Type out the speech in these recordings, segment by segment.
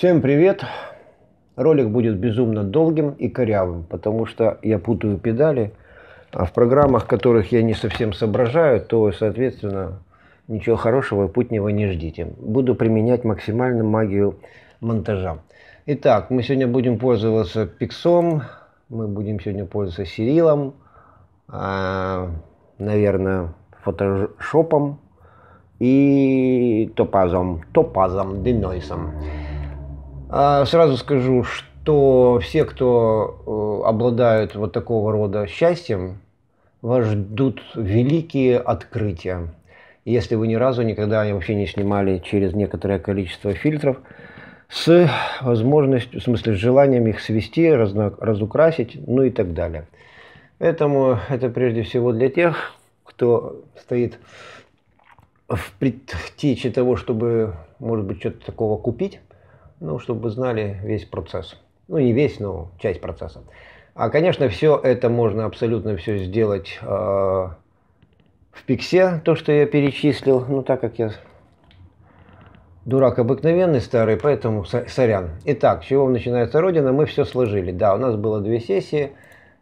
Всем привет! Ролик будет безумно долгим и корявым, потому что я путаю педали, а в программах, которых я не совсем соображаю, то, соответственно, ничего хорошего и путнего не ждите. Буду применять максимальную магию монтажа. Итак, мы сегодня будем пользоваться пиксом, мы будем сегодня пользоваться серилом, а, наверное, фотошопом и топазом, топазом, денойсом. А сразу скажу, что все, кто э, обладают вот такого рода счастьем, вас ждут великие открытия. Если вы ни разу никогда вообще не снимали через некоторое количество фильтров, с возможностью, в смысле, с желанием их свести, разно, разукрасить, ну и так далее. Поэтому это прежде всего для тех, кто стоит в предтече того, чтобы, может быть, что-то такого купить, ну, чтобы знали весь процесс. Ну, не весь, но часть процесса. А, конечно, все это можно абсолютно все сделать э, в пиксе, то, что я перечислил. Ну, так как я дурак обыкновенный старый, поэтому сорян. Итак, с чего начинается Родина, мы все сложили. Да, у нас было две сессии.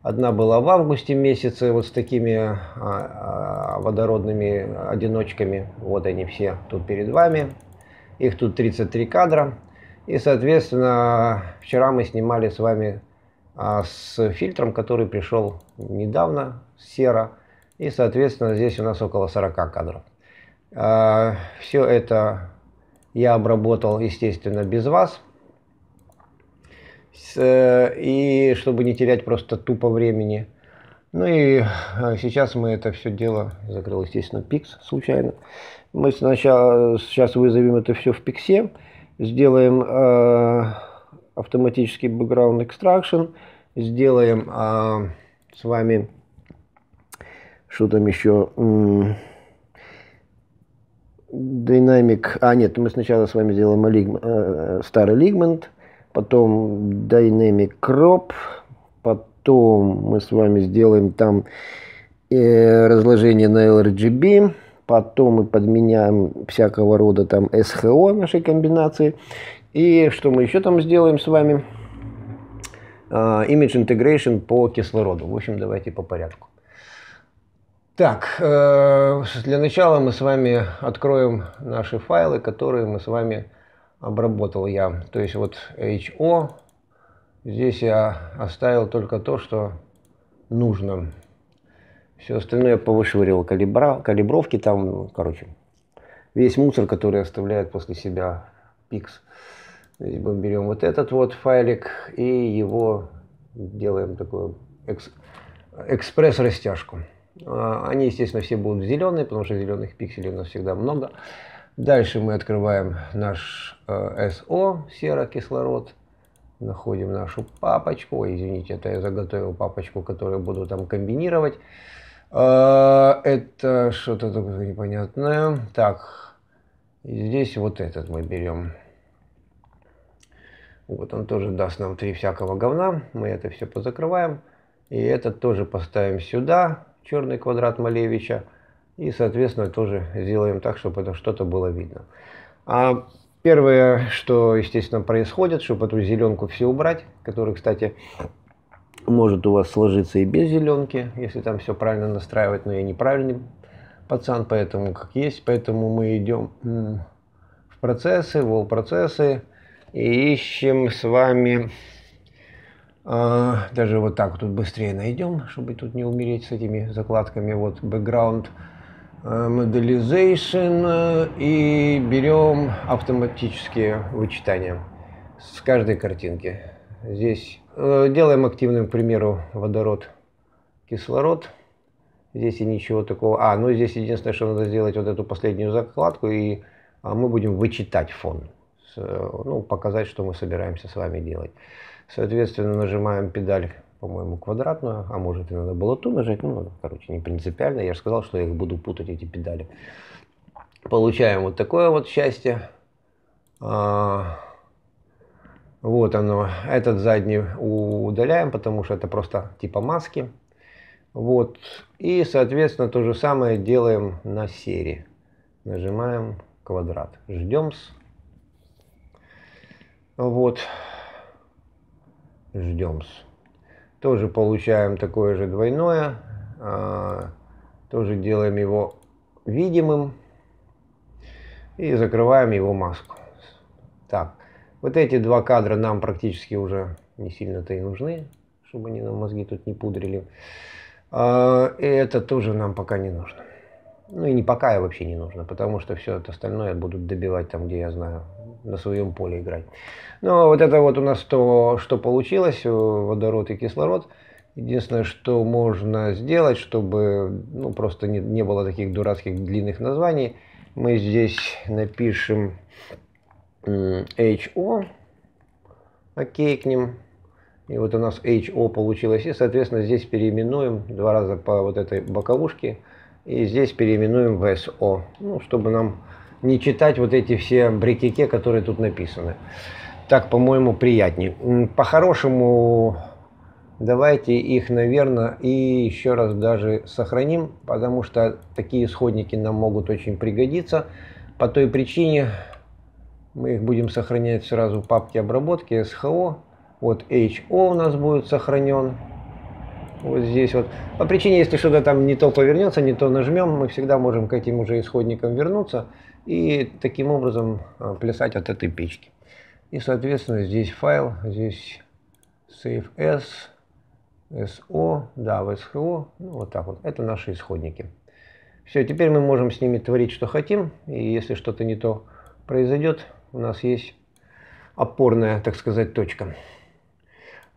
Одна была в августе месяце, вот с такими а, а, водородными одиночками. Вот они все тут перед вами. Их тут 33 кадра. И, соответственно, вчера мы снимали с вами а, с фильтром, который пришел недавно, серо. И, соответственно, здесь у нас около 40 кадров. А, все это я обработал, естественно, без вас. С, э, и чтобы не терять просто тупо времени. Ну и а, сейчас мы это все дело, закрыл, естественно, пикс случайно. Мы сначала сейчас вызовем это все в пиксе сделаем э, автоматический background extraction, сделаем э, с вами, что там еще, динамик. а нет, мы сначала с вами сделаем олиг, э, э, старый ligament, потом динамик Crop, потом мы с вами сделаем там э, разложение на LRGB, потом мы подменяем всякого рода там СХО нашей комбинации. И что мы еще там сделаем с вами? А, image Integration по кислороду. В общем, давайте по порядку. Так, э, для начала мы с вами откроем наши файлы, которые мы с вами обработал я. То есть вот HO, здесь я оставил только то, что нужно. Все остальное я повышвыривал калибра, калибровки там, ну, короче, весь мусор, который оставляет после себя пикс. Здесь мы берем вот этот вот файлик и его делаем такую экс экспресс-растяжку. А, они, естественно, все будут зеленые, потому что зеленых пикселей у нас всегда много. Дальше мы открываем наш э, СО, серокислород. Находим нашу папочку. Ой, извините, это я заготовил папочку, которую буду там комбинировать. А, это что-то такое непонятное. Так, и здесь вот этот мы берем. Вот он тоже даст нам три всякого говна. Мы это все позакрываем. И этот тоже поставим сюда, черный квадрат Малевича. И, соответственно, тоже сделаем так, чтобы это что-то было видно. А первое, что, естественно, происходит, чтобы эту зеленку все убрать, которую, кстати, может у вас сложиться и без зеленки, если там все правильно настраивать, но я неправильный пацан, поэтому как есть, поэтому мы идем в процессы, в процессы и ищем с вами, э, даже вот так тут быстрее найдем, чтобы тут не умереть с этими закладками, вот background modelization э, э, и берем автоматические вычитания с каждой картинки. Здесь Э, делаем активным, к примеру, водород, кислород. Здесь и ничего такого. А, ну здесь единственное, что надо сделать вот эту последнюю закладку, и а, мы будем вычитать фон. Э, ну, показать, что мы собираемся с вами делать. Соответственно, нажимаем педаль, по-моему, квадратную, а может и надо было ту нажать. Ну, короче, не принципиально. Я же сказал, что я их буду путать, эти педали. Получаем вот такое вот счастье. А, вот оно. Этот задний удаляем, потому что это просто типа маски. Вот. И, соответственно, то же самое делаем на серии. Нажимаем квадрат. Ждем. -с. Вот. Ждем. -с. Тоже получаем такое же двойное. А, тоже делаем его видимым. И закрываем его маску. Так, вот эти два кадра нам практически уже не сильно-то и нужны, чтобы они нам мозги тут не пудрили. А, и это тоже нам пока не нужно. Ну и не пока и а вообще не нужно, потому что все это остальное будут добивать там, где я знаю, на своем поле играть. Но ну, а вот это вот у нас то, что получилось, э, водород и кислород. Единственное, что можно сделать, чтобы ну, просто не, не было таких дурацких длинных названий, мы здесь напишем HO, окей к ним. И вот у нас HO получилось. И, соответственно, здесь переименуем два раза по вот этой боковушке. И здесь переименуем в SO, ну, чтобы нам не читать вот эти все брикике, которые тут написаны. Так, по-моему, приятнее. По-хорошему, давайте их, наверное, и еще раз даже сохраним, потому что такие исходники нам могут очень пригодиться. По той причине, мы их будем сохранять сразу в папке обработки SHO. Вот HO у нас будет сохранен. Вот здесь вот. По причине, если что-то там не то повернется, не то нажмем, мы всегда можем к этим уже исходникам вернуться и таким образом а, плясать от этой печки. И, соответственно, здесь файл, здесь save S SO, да, в SHO, ну, вот так вот. Это наши исходники. Все, теперь мы можем с ними творить, что хотим, и если что-то не то произойдет, у нас есть опорная, так сказать, точка.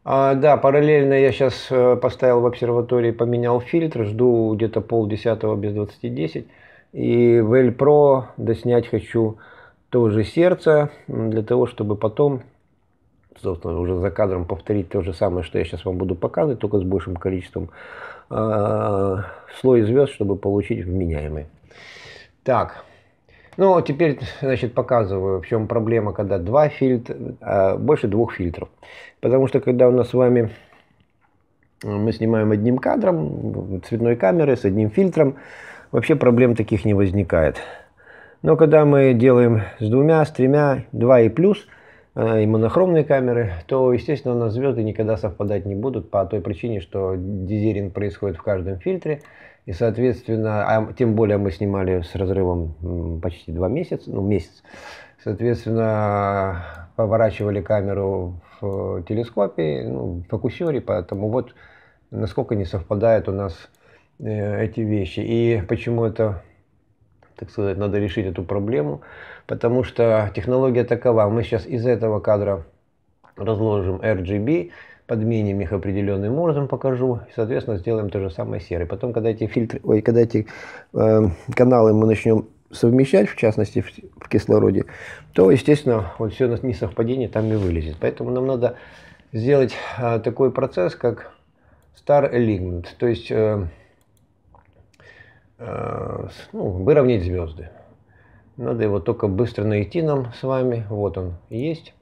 А, да, параллельно я сейчас э, поставил в обсерватории, поменял фильтр, жду где-то полдесятого без 20-10. И в L Pro доснять хочу тоже сердце, для того, чтобы потом, собственно, уже за кадром повторить то же самое, что я сейчас вам буду показывать, только с большим количеством э, слой звезд, чтобы получить вменяемый. Так, ну, теперь, значит, показываю, в чем проблема, когда два фильтра, а больше двух фильтров. Потому что, когда у нас с вами мы снимаем одним кадром, цветной камеры с одним фильтром, вообще проблем таких не возникает. Но когда мы делаем с двумя, с тремя, два и плюс, а, и монохромные камеры, то, естественно, у нас звезды никогда совпадать не будут по той причине, что дизеринг происходит в каждом фильтре, и, соответственно, а тем более мы снимали с разрывом почти два месяца, ну, месяц. Соответственно, поворачивали камеру в э, телескопе, ну, в фокусере, поэтому вот насколько не совпадают у нас э, эти вещи. И почему это, так сказать, надо решить эту проблему? Потому что технология такова. Мы сейчас из этого кадра разложим RGB, подменим их определенным образом, покажу. И, соответственно, сделаем то же самое серый. Потом, когда эти фильтры, ой, когда эти э, каналы мы начнем совмещать, в частности, в, в кислороде, то, естественно, вот все несовпадение там и вылезет. Поэтому нам надо сделать э, такой процесс, как star alignment, то есть э, э, ну, выровнять звезды. Надо его только быстро найти нам с вами. Вот он есть.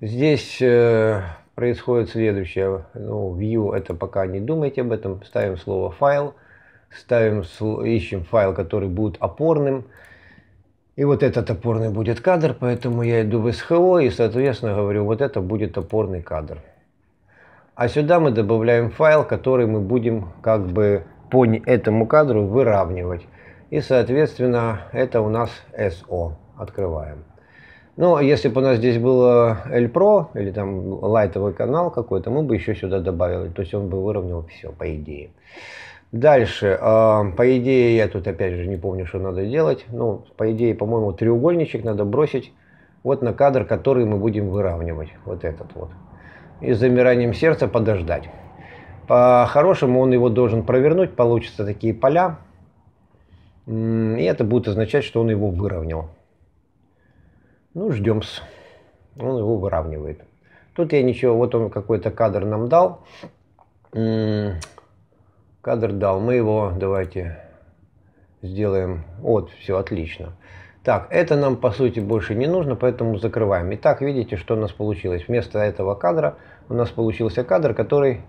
Здесь э, происходит следующее. Ну, view это пока не думайте об этом. Ставим слово файл. Ставим, ищем файл, который будет опорным. И вот этот опорный будет кадр, поэтому я иду в СХО и, соответственно, говорю, вот это будет опорный кадр. А сюда мы добавляем файл, который мы будем как бы по этому кадру выравнивать. И, соответственно, это у нас SO. Открываем. Ну, а если бы у нас здесь было L Pro или там лайтовый канал какой-то, мы бы еще сюда добавили. То есть он бы выровнял все, по идее. Дальше, а, по идее, я тут опять же не помню, что надо делать. Ну, по идее, по-моему, треугольничек надо бросить вот на кадр, который мы будем выравнивать. Вот этот вот. И с замиранием сердца подождать. По-хорошему он его должен провернуть, получится такие поля. И это будет означать, что он его выровнял. Ну, ждем -с. Он его выравнивает. Тут я ничего, вот он какой-то кадр нам дал. Кадр дал, мы его, давайте, сделаем. Вот, все, отлично. Так, это нам, по сути, больше не нужно, поэтому закрываем. Итак, видите, что у нас получилось. Вместо этого кадра у нас получился кадр, который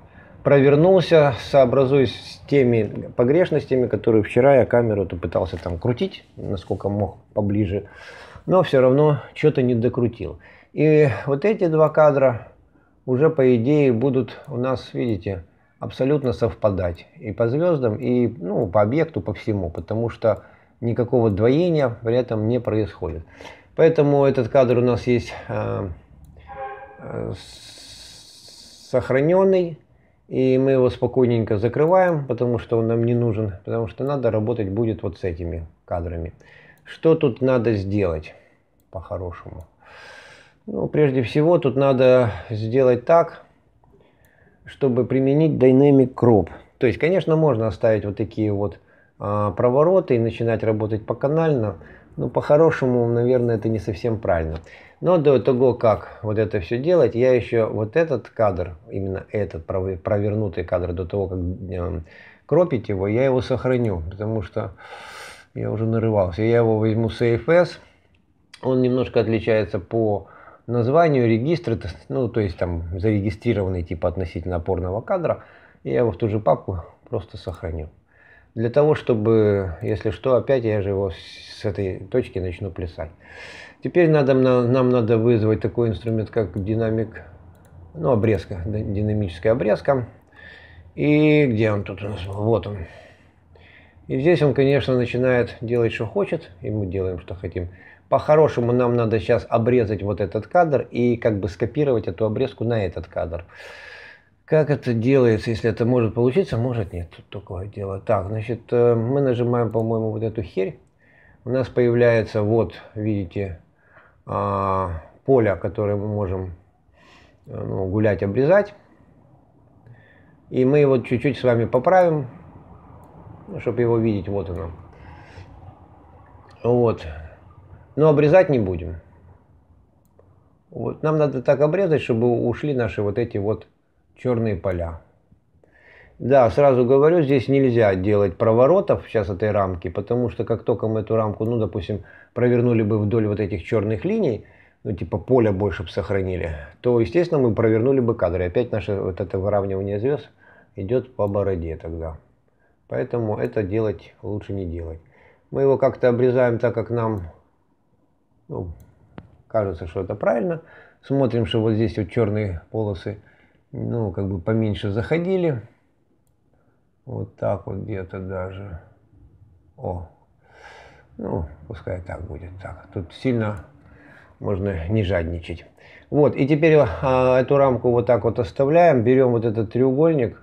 провернулся, сообразуясь с теми погрешностями, которые вчера я камеру-то пытался там крутить, насколько мог поближе но все равно что-то не докрутил. И вот эти два кадра уже, по идее, будут у нас, видите, абсолютно совпадать и по звездам, и ну, по объекту, по всему, потому что никакого двоения при этом не происходит. Поэтому этот кадр у нас есть э, э, сохраненный, и мы его спокойненько закрываем, потому что он нам не нужен, потому что надо работать будет вот с этими кадрами. Что тут надо сделать по-хорошему? Ну, прежде всего, тут надо сделать так, чтобы применить Dynamic Crop. То есть, конечно, можно оставить вот такие вот а, провороты и начинать работать по канально, но по-хорошему, наверное, это не совсем правильно. Но до того, как вот это все делать, я еще вот этот кадр, именно этот провернутый кадр, до того, как эм, кропить его, я его сохраню, потому что я уже нарывался. Я его возьму с AFS. Он немножко отличается по названию регистра, ну, то есть там зарегистрированный типа относительно опорного кадра. И я его в ту же папку просто сохраню. Для того, чтобы, если что, опять я же его с этой точки начну плясать. Теперь надо, нам надо вызвать такой инструмент, как динамик, ну, обрезка, динамическая обрезка. И где он тут у нас? Вот он. И здесь он, конечно, начинает делать, что хочет, и мы делаем, что хотим. По-хорошему нам надо сейчас обрезать вот этот кадр и как бы скопировать эту обрезку на этот кадр. Как это делается, если это может получиться, может нет, тут такое дело. Так, значит, э, мы нажимаем, по-моему, вот эту херь. У нас появляется, вот, видите, а, поле, которое мы можем э, ну, гулять, обрезать. И мы его чуть-чуть с вами поправим. Ну, чтобы его видеть, вот оно. Вот. Но обрезать не будем. Вот. Нам надо так обрезать, чтобы ушли наши вот эти вот черные поля. Да, сразу говорю, здесь нельзя делать проворотов сейчас этой рамки, потому что как только мы эту рамку, ну, допустим, провернули бы вдоль вот этих черных линий, ну, типа поля больше бы сохранили, то, естественно, мы провернули бы кадры. Опять наше вот это выравнивание звезд идет по бороде тогда. Поэтому это делать лучше не делать. Мы его как-то обрезаем так, как нам ну, кажется, что это правильно. Смотрим, что вот здесь вот черные полосы, ну, как бы поменьше заходили. Вот так вот где-то даже. О, ну, пускай так будет. Так, тут сильно можно не жадничать. Вот, и теперь а, эту рамку вот так вот оставляем, берем вот этот треугольник,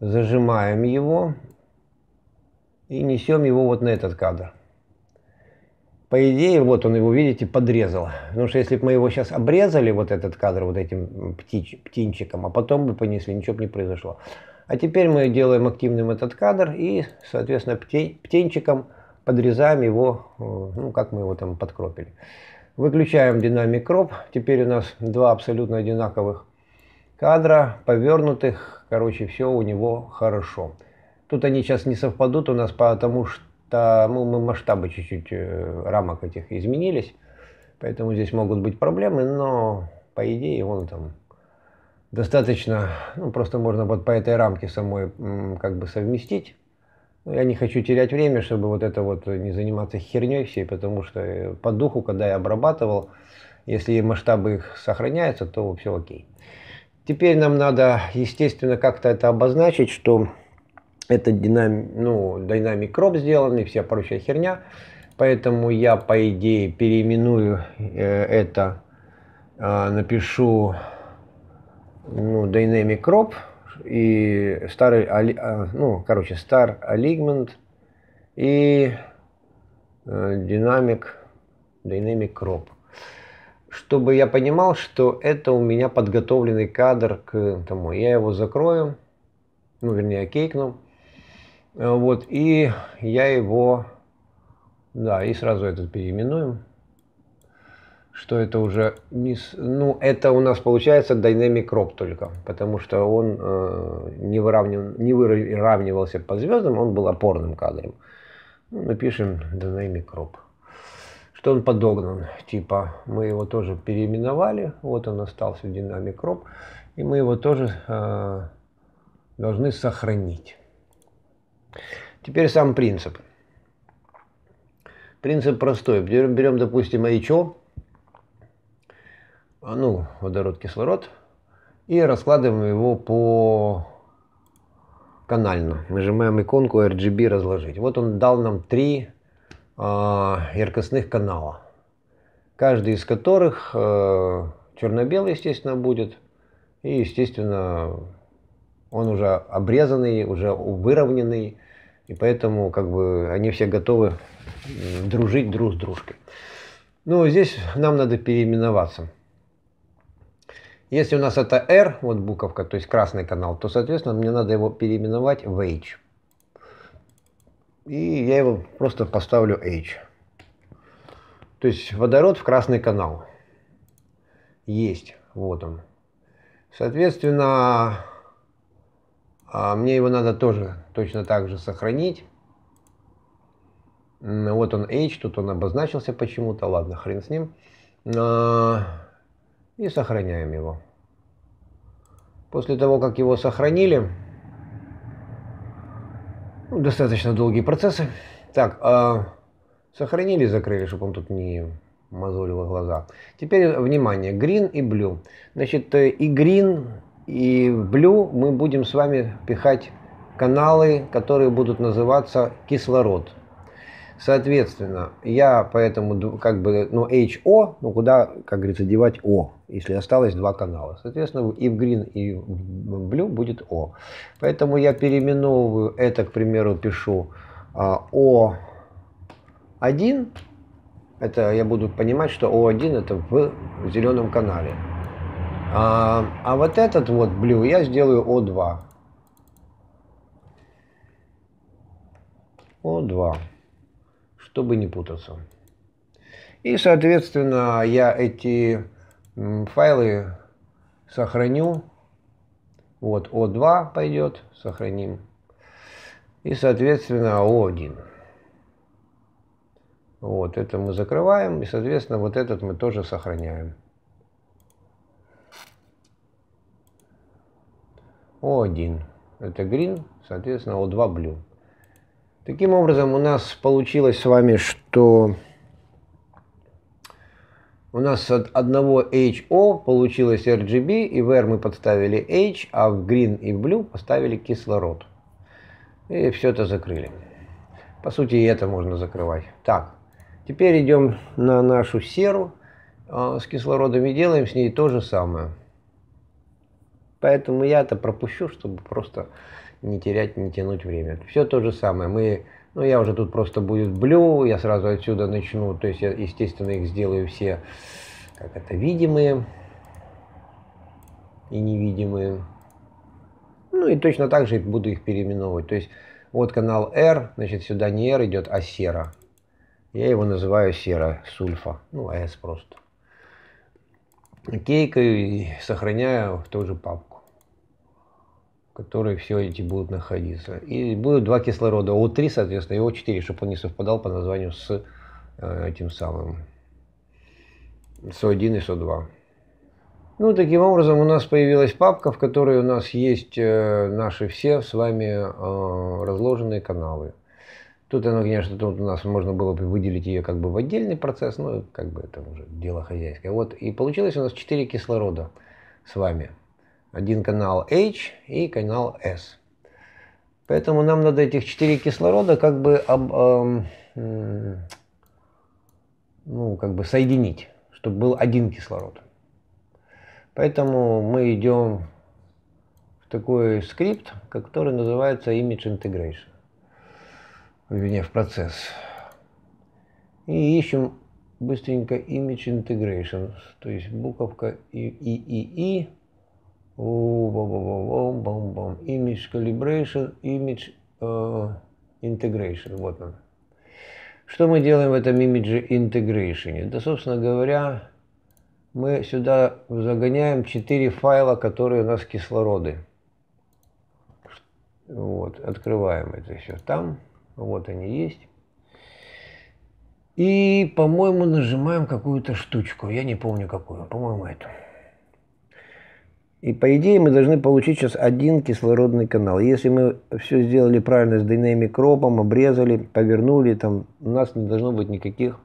зажимаем его, и несем его вот на этот кадр. По идее, вот он его, видите, подрезал. Потому что если бы мы его сейчас обрезали, вот этот кадр, вот этим птич, птенчиком, а потом бы понесли, ничего бы не произошло. А теперь мы делаем активным этот кадр и, соответственно, птень, птенчиком подрезаем его, э, ну, как мы его там подкропили. Выключаем динамик кроп. Теперь у нас два абсолютно одинаковых кадра, повернутых. Короче, все у него хорошо. Хорошо. Тут они сейчас не совпадут у нас, потому что ну, мы масштабы чуть-чуть э, рамок этих изменились. Поэтому здесь могут быть проблемы, но по идее он там достаточно, ну, просто можно вот по этой рамке самой как бы совместить. Я не хочу терять время, чтобы вот это вот не заниматься херней всей, потому что э, по духу, когда я обрабатывал, если масштабы их сохраняются, то все окей. Теперь нам надо, естественно, как-то это обозначить, что это динам... ну, динамик кроп сделанный, вся прочая херня. Поэтому я, по идее, переименую э, это, э, напишу ну, Dynamic Crop и старый, э, ну, короче, Star Alignment и Dynamic, Dynamic Crop. Чтобы я понимал, что это у меня подготовленный кадр к тому. Я его закрою, ну, вернее, кейкну. Э, вот, и я его, да, и сразу этот переименуем, что это уже, не, ну, это у нас получается Dynamic Rock только, потому что он э, не, выравнив, не выравнивался по звездам, он был опорным кадром. Ну, напишем Dynamic Rock, что он подогнан, типа, мы его тоже переименовали, вот он остался Dynamic Rock, и мы его тоже э, должны сохранить. Теперь сам принцип. Принцип простой. Берем, берем допустим, АИЧО, а, ну, водород, кислород, и раскладываем его по канально. Нажимаем иконку RGB разложить. Вот он дал нам три э, яркостных канала, каждый из которых э, черно-белый, естественно, будет, и, естественно, он уже обрезанный, уже выровненный, и поэтому как бы они все готовы дружить друг с дружкой. Ну, здесь нам надо переименоваться. Если у нас это R, вот буковка, то есть красный канал, то, соответственно, мне надо его переименовать в H. И я его просто поставлю H. То есть водород в красный канал. Есть. Вот он. Соответственно, а мне его надо тоже точно так же сохранить. Вот он H, тут он обозначился почему-то, ладно, хрен с ним. А, и сохраняем его. После того, как его сохранили, ну, достаточно долгие процессы. Так, а, сохранили, закрыли, чтобы он тут не мозолило глаза. Теперь, внимание, green и blue. Значит, э, и green и в блю мы будем с вами пихать каналы, которые будут называться кислород. Соответственно, я поэтому как бы, ну, HO, ну, куда, как говорится, девать O, если осталось два канала. Соответственно, и в green, и в blue будет O. Поэтому я переименовываю это, к примеру, пишу а, O1. Это я буду понимать, что O1 это в зеленом канале. А, а вот этот вот blue я сделаю O2. O2, чтобы не путаться. И, соответственно, я эти файлы сохраню. Вот O2 пойдет, сохраним. И, соответственно, O1. Вот, это мы закрываем, и, соответственно, вот этот мы тоже сохраняем. O1 это green, соответственно, O2 blue. Таким образом, у нас получилось с вами, что у нас от одного HO получилось RGB, и в R мы подставили H, а в green и в blue поставили кислород. И все это закрыли. По сути, и это можно закрывать. Так, теперь идем на нашу серу а, с кислородом и делаем с ней то же самое. Поэтому я это пропущу, чтобы просто не терять, не тянуть время. Все то же самое. Мы, ну, я уже тут просто будет блю, я сразу отсюда начну. То есть я, естественно, их сделаю все, как это, видимые и невидимые. Ну и точно так же буду их переименовывать. То есть вот канал R, значит, сюда не R идет, а сера. Я его называю сера, сульфа, ну, а S просто. Кейкаю и сохраняю в ту же папку которые все эти будут находиться. И будут два кислорода, О3, соответственно, и О4, чтобы он не совпадал по названию с э, этим самым, СО1 и СО2. Ну, таким образом, у нас появилась папка, в которой у нас есть э, наши все с вами э, разложенные каналы. Тут оно, ну, конечно, тут у нас можно было бы выделить ее как бы в отдельный процесс, но как бы это уже дело хозяйское. Вот, и получилось у нас 4 кислорода с вами один канал H и канал S. Поэтому нам надо этих четыре кислорода как бы, об, эм, ну, как бы соединить, чтобы был один кислород. Поэтому мы идем в такой скрипт, который называется Image Integration, вернее в процесс. И ищем быстренько Image Integration, то есть буковка и и и, и Image Calibration, Image э, Integration. Вот он. Что мы делаем в этом Image Integration? Да, собственно говоря, мы сюда загоняем 4 файла, которые у нас кислороды. Вот, открываем это все там. Вот они есть. И, по-моему, нажимаем какую-то штучку. Я не помню какую. А, по-моему, эту. И по идее мы должны получить сейчас один кислородный канал. Если мы все сделали правильно с динамик ропом, обрезали, повернули, там у нас не должно быть никаких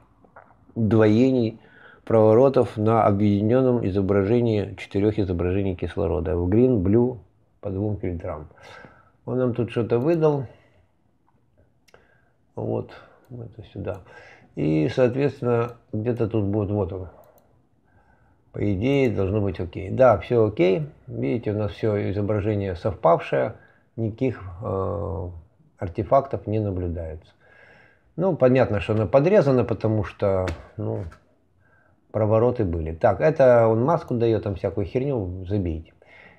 двоений проворотов на объединенном изображении четырех изображений кислорода. В green, blue по двум фильтрам. Он нам тут что-то выдал. Вот, это сюда. И, соответственно, где-то тут будет, вот он, по идее, должно быть окей. Да, все окей. Видите, у нас все изображение совпавшее, никаких э, артефактов не наблюдается. Ну, понятно, что оно подрезано, потому что, ну, провороты были. Так, это он маску дает, там всякую херню, забейте.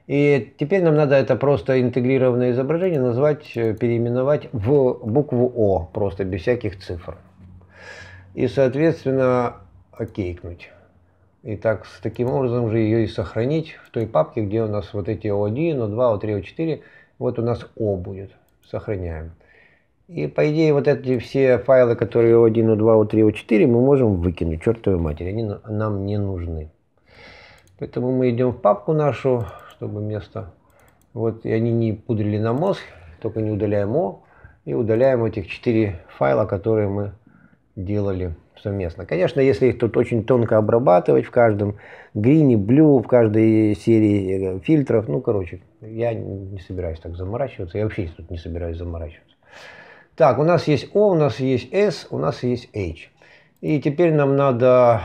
И теперь нам надо это просто интегрированное изображение назвать, э, переименовать в букву О, просто без всяких цифр. И, соответственно, окейкнуть. И так, с таким образом же ее и сохранить в той папке, где у нас вот эти O1, O2, O3, O4. Вот у нас O будет. Сохраняем. И по идее вот эти все файлы, которые O1, O2, O3, O4, мы можем выкинуть, чертовой матери, они нам не нужны. Поэтому мы идем в папку нашу, чтобы место... Вот, и они не пудрили на мозг, только не удаляем О, и удаляем этих четыре файла, которые мы делали совместно. Конечно, если их тут очень тонко обрабатывать в каждом грине, блю, в каждой серии э, фильтров, ну, короче, я не собираюсь так заморачиваться, я вообще тут не собираюсь заморачиваться. Так, у нас есть O, у нас есть S, у нас есть H. И теперь нам надо,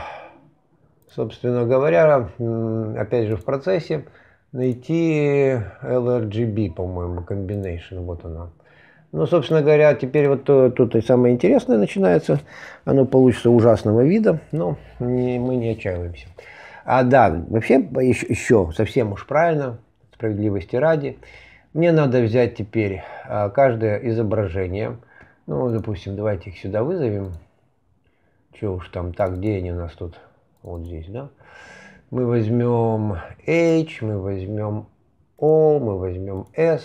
собственно говоря, опять же в процессе, найти LRGB, по-моему, combination, вот она. Но, собственно говоря, теперь вот э, тут и самое интересное начинается. Оно получится ужасного вида, но не, мы не отчаиваемся. А да, вообще еще, еще совсем уж правильно, справедливости ради, мне надо взять теперь а, каждое изображение. Ну, допустим, давайте их сюда вызовем. Че уж там, так, где они у нас тут? Вот здесь, да? Мы возьмем H, мы возьмем O, мы возьмем S.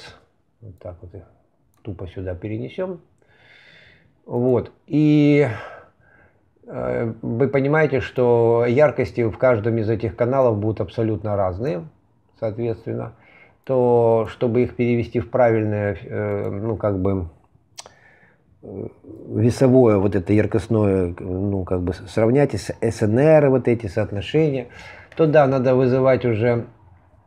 Вот так вот их тупо сюда перенесем. Вот. И э, вы понимаете, что яркости в каждом из этих каналов будут абсолютно разные, соответственно, то чтобы их перевести в правильное, э, ну как бы э, весовое вот это яркостное, ну как бы сравнять с СНР вот эти соотношения, то да, надо вызывать уже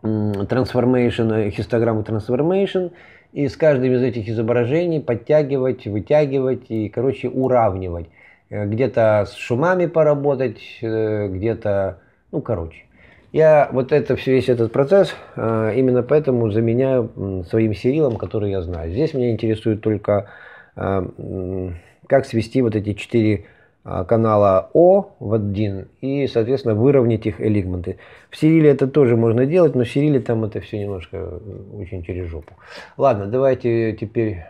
transformation, хистограмму transformation и с каждым из этих изображений подтягивать, вытягивать и, короче, уравнивать. Э, где-то с шумами поработать, э, где-то, ну, короче. Я вот это все, весь этот процесс э, именно поэтому заменяю своим сериалом, который я знаю. Здесь меня интересует только как свести вот эти четыре а, канала О в один и, соответственно, выровнять их элигменты. В Сириле это тоже можно делать, но в Сириле там это все немножко очень через жопу. Ладно, давайте теперь...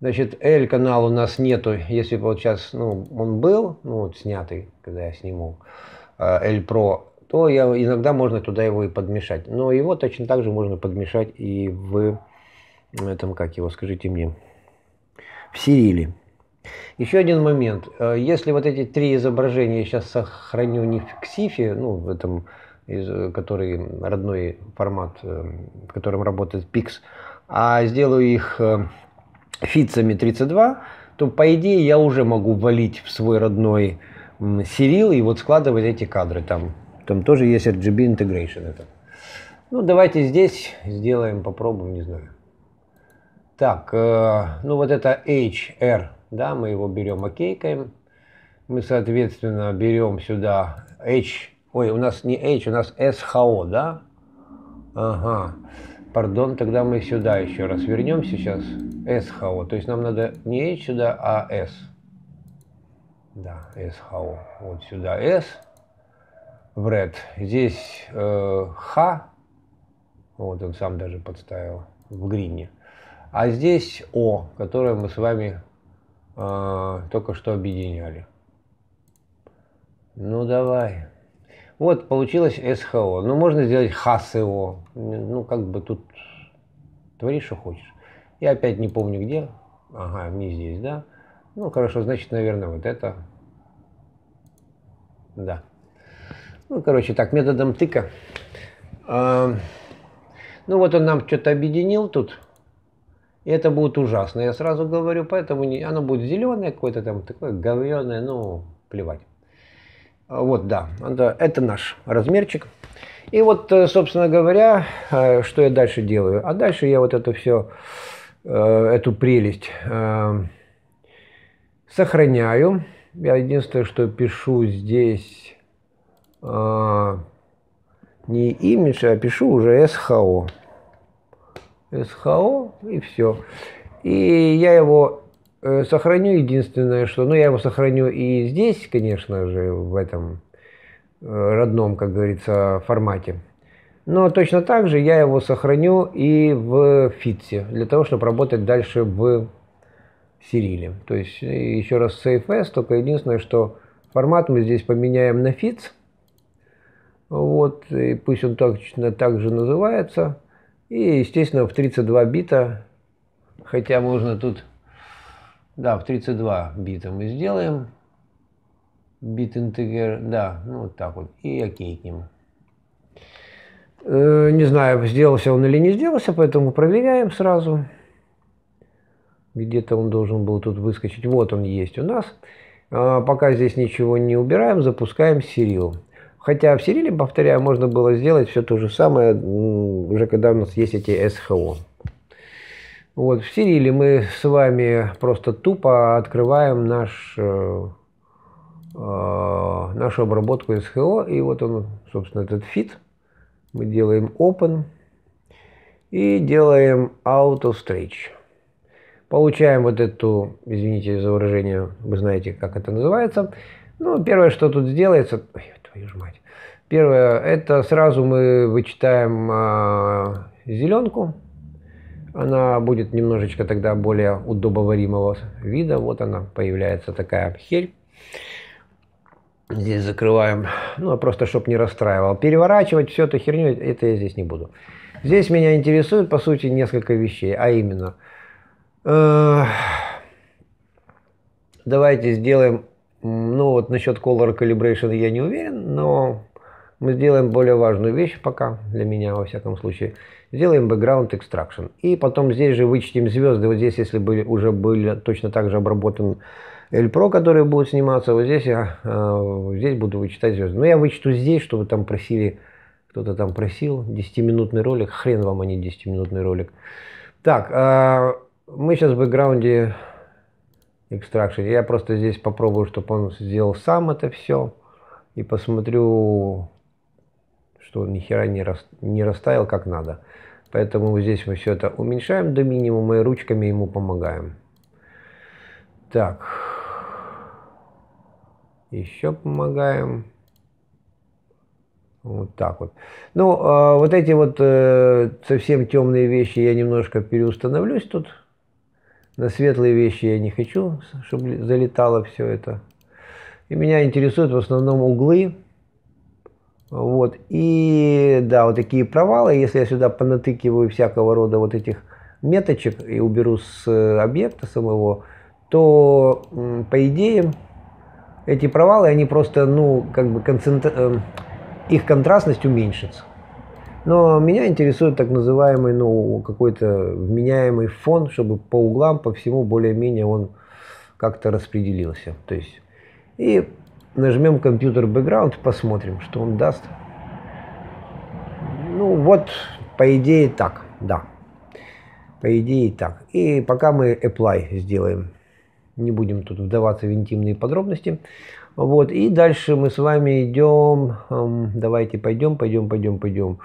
Значит, L-канал у нас нету, если бы вот сейчас, ну, он был, ну, вот снятый, когда я сниму L-Pro, а, то я, иногда можно туда его и подмешать. Но его точно так же можно подмешать и в этом, как его, скажите мне, в Сириле. Еще один момент. Э, если вот эти три изображения я сейчас сохраню не в ксифе, ну, в этом, э, который родной формат, э, в котором работает PIX, а сделаю их фицами 32, то, по идее, я уже могу валить в свой родной Сирил и вот складывать эти кадры там. Там тоже есть RGB integration. Это. Ну, давайте здесь сделаем, попробуем, не знаю. Так, э, ну вот это HR да, мы его берем, окейкаем, мы, соответственно, берем сюда H, ой, у нас не H, у нас SHO, да? Ага, пардон, тогда мы сюда еще раз вернемся сейчас, SHO, то есть нам надо не H сюда, а S. Да, SHO, вот сюда S, в red, здесь э, H, вот он сам даже подставил в грине, а здесь О, которое мы с вами а, только что объединяли. Ну давай. Вот получилось СХО. Ну можно сделать ХСО. Ну как бы тут твори, что хочешь. Я опять не помню где. Ага, не здесь, да? Ну хорошо, значит, наверное, вот это. Да. Ну, короче, так, методом тыка. А, ну вот он нам что-то объединил тут. И это будет ужасно, я сразу говорю, поэтому не, оно будет зеленое какое-то там, такое говеное, ну, плевать. А, вот, да, это, это наш размерчик. И вот, э, собственно говоря, э, что я дальше делаю? А дальше я вот это все, э, эту прелесть сохраняю. Я единственное, что пишу здесь не имидж, а пишу уже СХО. СХО и все. И я его э, сохраню единственное, что, ну, я его сохраню и здесь, конечно же, в этом э, родном, как говорится, формате. Но точно так же я его сохраню и в фитсе, для того, чтобы работать дальше в Сириле. То есть, э, еще раз, CFS, только единственное, что формат мы здесь поменяем на фитс. Вот, и пусть он точно так же называется – и, естественно, в 32 бита, хотя можно тут, да, в 32 бита мы сделаем. Бит интегр, да, ну вот так вот, и окей к нему. Э, не знаю, сделался он или не сделался, поэтому проверяем сразу. Где-то он должен был тут выскочить. Вот он есть у нас. А, пока здесь ничего не убираем, запускаем Serial. Хотя в Сириле, повторяю, можно было сделать все то же самое, уже когда у нас есть эти СХО. Вот, в Сириле мы с вами просто тупо открываем наш, э, э нашу обработку СХО. И вот он, собственно, этот фит. Мы делаем open и делаем auto stretch. Получаем вот эту, извините за выражение, вы знаете, как это называется. Ну, первое, что тут сделается, твою же мать. Первое, это сразу мы вычитаем э, а, зеленку. Она будет немножечко тогда более удобоваримого вида. Вот она появляется такая херь. Здесь закрываем, ну, а просто чтобы не расстраивал. Переворачивать всю эту херню, это я здесь не буду. Здесь меня интересует, по сути, несколько вещей, а именно... Э, давайте сделаем ну вот насчет Color Calibration я не уверен, но мы сделаем более важную вещь пока, для меня во всяком случае. Сделаем Background Extraction. И потом здесь же вычтем звезды. Вот здесь, если были, уже были точно так же обработан L-Pro, который будет сниматься, вот здесь я э, здесь буду вычитать звезды. Но я вычту здесь, чтобы там просили, кто-то там просил, 10-минутный ролик. Хрен вам, а не 10-минутный ролик. Так, э, мы сейчас в бэкграунде Extraction. Я просто здесь попробую, чтобы он сделал сам это все. И посмотрю, что он ни хера не, рас, не расставил как надо. Поэтому здесь мы все это уменьшаем до минимума и ручками ему помогаем. Так. Еще помогаем. Вот так вот. Ну, э, вот эти вот э, совсем темные вещи я немножко переустановлюсь тут. На светлые вещи я не хочу, чтобы залетало все это. И меня интересуют в основном углы. Вот. И да, вот такие провалы. Если я сюда понатыкиваю всякого рода вот этих меточек и уберу с э, объекта самого, то по идее эти провалы, они просто, ну, как бы концентр... Э, их контрастность уменьшится. Но меня интересует так называемый, ну, какой-то вменяемый фон, чтобы по углам, по всему более-менее он как-то распределился. То есть, и нажмем компьютер background, посмотрим, что он даст. Ну, вот, по идее, так, да. По идее, так. И пока мы apply сделаем, не будем тут вдаваться в интимные подробности, вот, и дальше мы с вами идем, давайте пойдем, пойдем, пойдем, пойдем.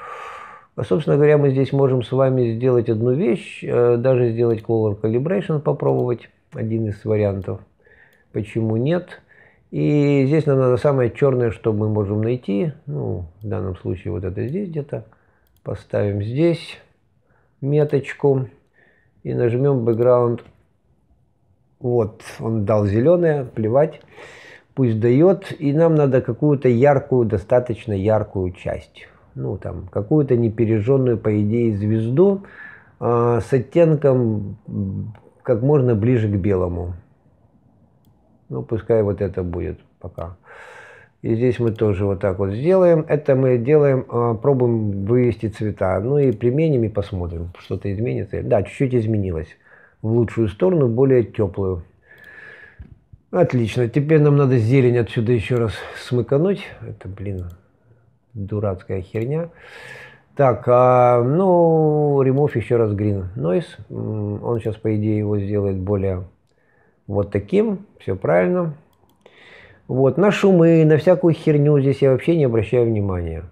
Собственно говоря, мы здесь можем с вами сделать одну вещь, э, даже сделать Color Calibration попробовать, один из вариантов. Почему нет? И здесь нам надо самое черное, что мы можем найти. Ну, в данном случае вот это здесь где-то. Поставим здесь меточку и нажмем background. Вот, он дал зеленое, плевать пусть дает, и нам надо какую-то яркую, достаточно яркую часть. Ну, там, какую-то непереженную по идее, звезду э, с оттенком как можно ближе к белому. Ну, пускай вот это будет пока. И здесь мы тоже вот так вот сделаем. Это мы делаем, а, пробуем вывести цвета. Ну и применим и посмотрим, что-то изменится. Да, чуть-чуть изменилось. В лучшую сторону, более теплую. Отлично. Теперь нам надо зелень отсюда еще раз смыкануть. Это, блин, дурацкая херня. Так, а, ну, ремов еще раз Green Noise. Он сейчас, по идее, его сделает более вот таким. Все правильно. Вот, на шумы, на всякую херню здесь я вообще не обращаю внимания.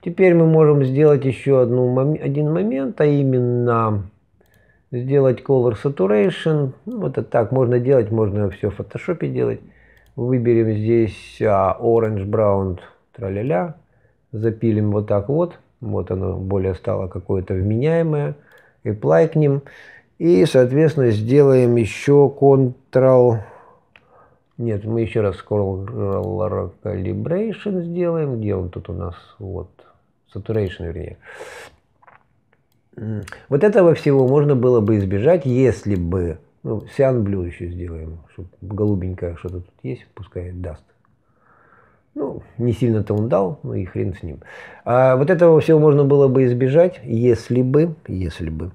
Теперь мы можем сделать еще одну, один момент, а именно сделать color saturation. Ну, это так, можно делать, можно все в фотошопе делать. Выберем здесь а, orange, brown, траля-ля. Запилим вот так вот. Вот оно более стало какое-то вменяемое. И плайкнем. И, соответственно, сделаем еще Ctrl... Нет, мы еще раз Ctrl Calibration сделаем. Где он тут у нас? Вот. Saturation, вернее. Вот этого всего можно было бы избежать, если бы... Ну, Сиан Блю еще сделаем, чтобы голубенькая что-то тут есть, пускай даст. Ну, не сильно-то он дал, но ну и хрен с ним. А вот этого всего можно было бы избежать, если бы, если бы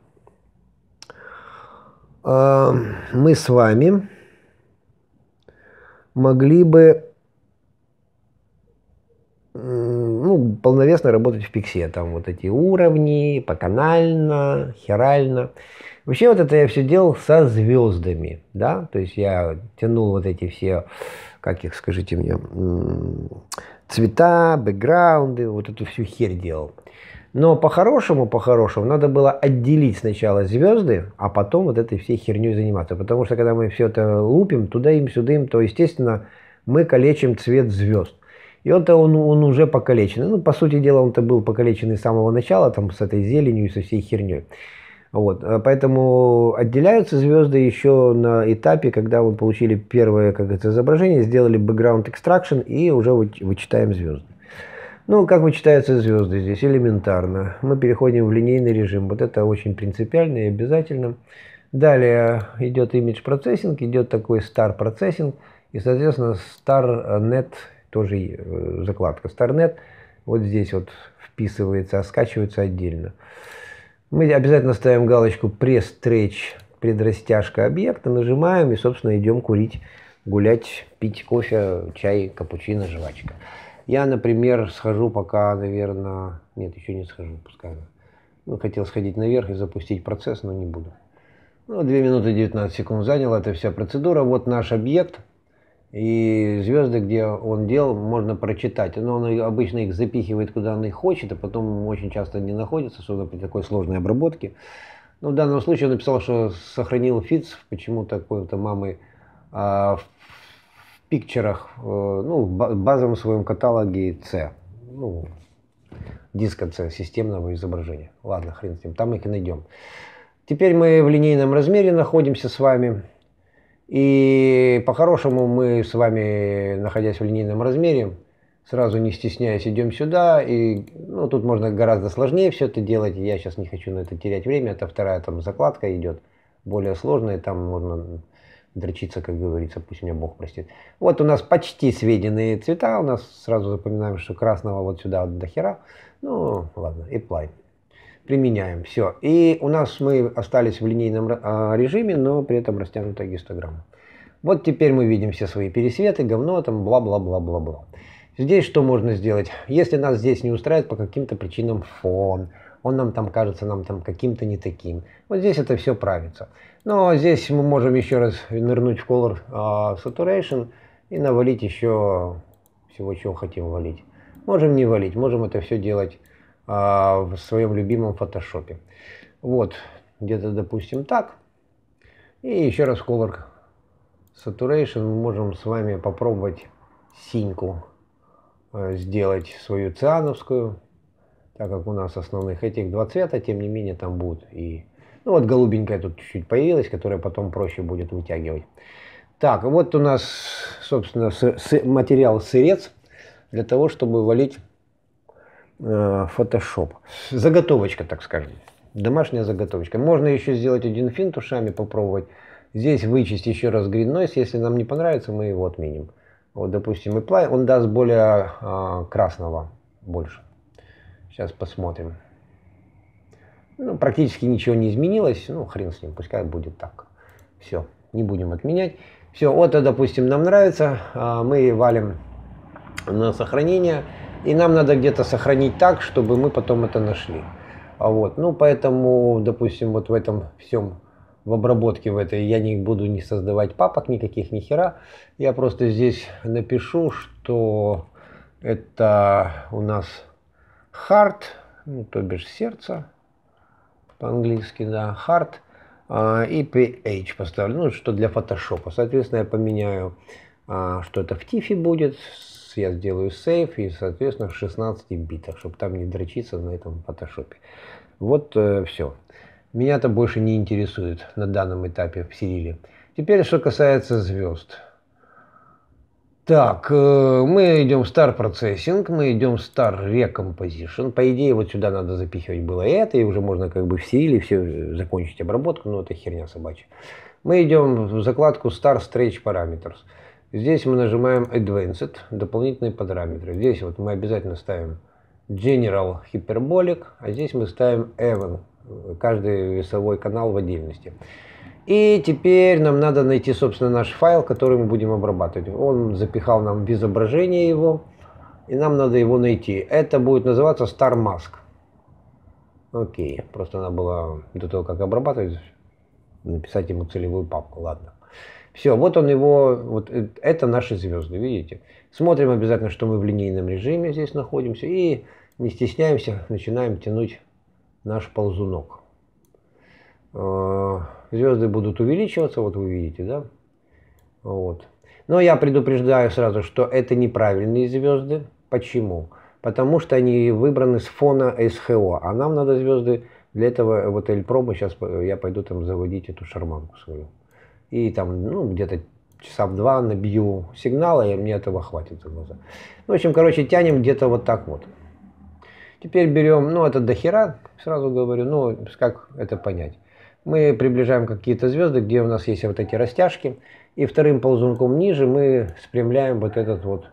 а, мы с вами могли бы ну, полновесно работать в пиксе. Там вот эти уровни, поканально, херально. Вообще вот это я все делал со звездами, да, то есть я тянул вот эти все, как их, скажите мне, цвета, бэкграунды, вот эту всю херь делал. Но по-хорошему, по-хорошему, надо было отделить сначала звезды, а потом вот этой всей херней заниматься. Потому что когда мы все это лупим туда им, сюда им, то, естественно, мы калечим цвет звезд. И он-то он, он уже покалечен. Ну, по сути дела, он-то был покалечен с самого начала, там, с этой зеленью и со всей херней. Вот. А поэтому отделяются звезды еще на этапе, когда мы получили первое как это, изображение, сделали background extraction и уже вычитаем звезды. Ну, как вычитаются звезды здесь? Элементарно. Мы переходим в линейный режим. Вот это очень принципиально и обязательно. Далее идет image processing, идет такой star processing и, соответственно, star net тоже э, закладка StarNet. Вот здесь вот вписывается, а скачивается отдельно. Мы обязательно ставим галочку «Пресс-тречь», предрастяжка объекта, нажимаем и, собственно, идем курить, гулять, пить кофе, чай, капучино, жвачка. Я, например, схожу пока, наверное... Нет, еще не схожу, пускай. Ну, хотел сходить наверх и запустить процесс, но не буду. Ну, 2 минуты 19 секунд заняла эта вся процедура. Вот наш объект – и звезды, где он делал, можно прочитать. Но он обычно их запихивает куда он их хочет, а потом очень часто не находится, особенно при такой сложной обработке. Но в данном случае он написал, что сохранил Фиц почему такой-то мамы а, в пикчерах, э, ну, в базовом своем каталоге C, ну, диска C, системного изображения. Ладно, хрен с ним, там их и найдем. Теперь мы в линейном размере находимся с вами. И по-хорошему мы с вами, находясь в линейном размере, сразу не стесняясь идем сюда. И ну, тут можно гораздо сложнее все это делать. Я сейчас не хочу на это терять время. Это вторая там закладка идет, более сложная. Там можно дрочиться, как говорится, пусть меня Бог простит. Вот у нас почти сведенные цвета. У нас сразу запоминаем, что красного вот сюда вот до хера. Ну, ладно, и плайн применяем. Все. И у нас мы остались в линейном а, режиме, но при этом растянутая гистограмма. Вот теперь мы видим все свои пересветы, говно, там бла-бла-бла-бла-бла. Здесь что можно сделать? Если нас здесь не устраивает по каким-то причинам фон, он нам там кажется нам там каким-то не таким. Вот здесь это все правится. Но здесь мы можем еще раз нырнуть в Color uh, Saturation и навалить еще всего, чего хотим валить. Можем не валить, можем это все делать а, в своем любимом фотошопе. Вот, где-то, допустим, так. И еще раз Color Saturation. Мы можем с вами попробовать синьку э, сделать свою циановскую, так как у нас основных этих два цвета, тем не менее там будут и... Ну вот голубенькая тут чуть-чуть появилась, которая потом проще будет вытягивать. Так, вот у нас, собственно, материал сырец для того, чтобы валить Э, Photoshop. Заготовочка, так скажем. Домашняя заготовочка. Можно еще сделать один финт ушами, попробовать. Здесь вычесть еще раз green Если нам не понравится, мы его отменим. Вот, допустим, apply. Он даст более а, красного больше. Сейчас посмотрим. Ну, практически ничего не изменилось. Ну, хрен с ним, пускай будет так. Все, не будем отменять. Все, вот, допустим, нам нравится. А, мы валим на сохранение. И нам надо где-то сохранить так, чтобы мы потом это нашли. А вот, ну, поэтому, допустим, вот в этом всем, в обработке в этой, я не буду не создавать папок никаких, ни хера. Я просто здесь напишу, что это у нас heart, ну, то бишь сердце, по-английски, да, heart, а, и ph поставлю, ну, что для фотошопа. Соответственно, я поменяю, а, что это в тифе будет, я сделаю сейф и, соответственно, в 16 битах, чтобы там не дрочиться на этом фотошопе. Вот э, все. Меня это больше не интересует на данном этапе в Сириле. Теперь, что касается звезд. Так, э, мы идем в Star Processing, мы идем в Star Recomposition. По идее, вот сюда надо запихивать было это, и уже можно как бы в Сириле все закончить обработку, но ну, это херня собачья. Мы идем в закладку Star Stretch Parameters. Здесь мы нажимаем Advanced, дополнительные параметры. Здесь вот мы обязательно ставим General Hyperbolic, а здесь мы ставим Even, каждый весовой канал в отдельности. И теперь нам надо найти, собственно, наш файл, который мы будем обрабатывать. Он запихал нам в изображение его, и нам надо его найти. Это будет называться Star Mask. Окей, просто она была до того, как обрабатывать, написать ему целевую папку, ладно. Все, вот он его, вот э, это наши звезды, видите. Смотрим обязательно, что мы в линейном режиме здесь находимся и не стесняемся, начинаем тянуть наш ползунок. Э, звезды будут увеличиваться, вот вы видите, да? Вот. Но я предупреждаю сразу, что это неправильные звезды. Почему? Потому что они выбраны с фона СХО, а нам надо звезды для этого, вот Эльпро, сейчас э, я пойду там заводить эту шарманку свою и там, ну, где-то часа в два набью сигнала, и мне этого хватит. Ну, в общем, короче, тянем где-то вот так вот. Теперь берем, ну, это дохера, сразу говорю, ну, как это понять. Мы приближаем какие-то звезды, где у нас есть вот эти растяжки, и вторым ползунком ниже мы спрямляем вот этот вот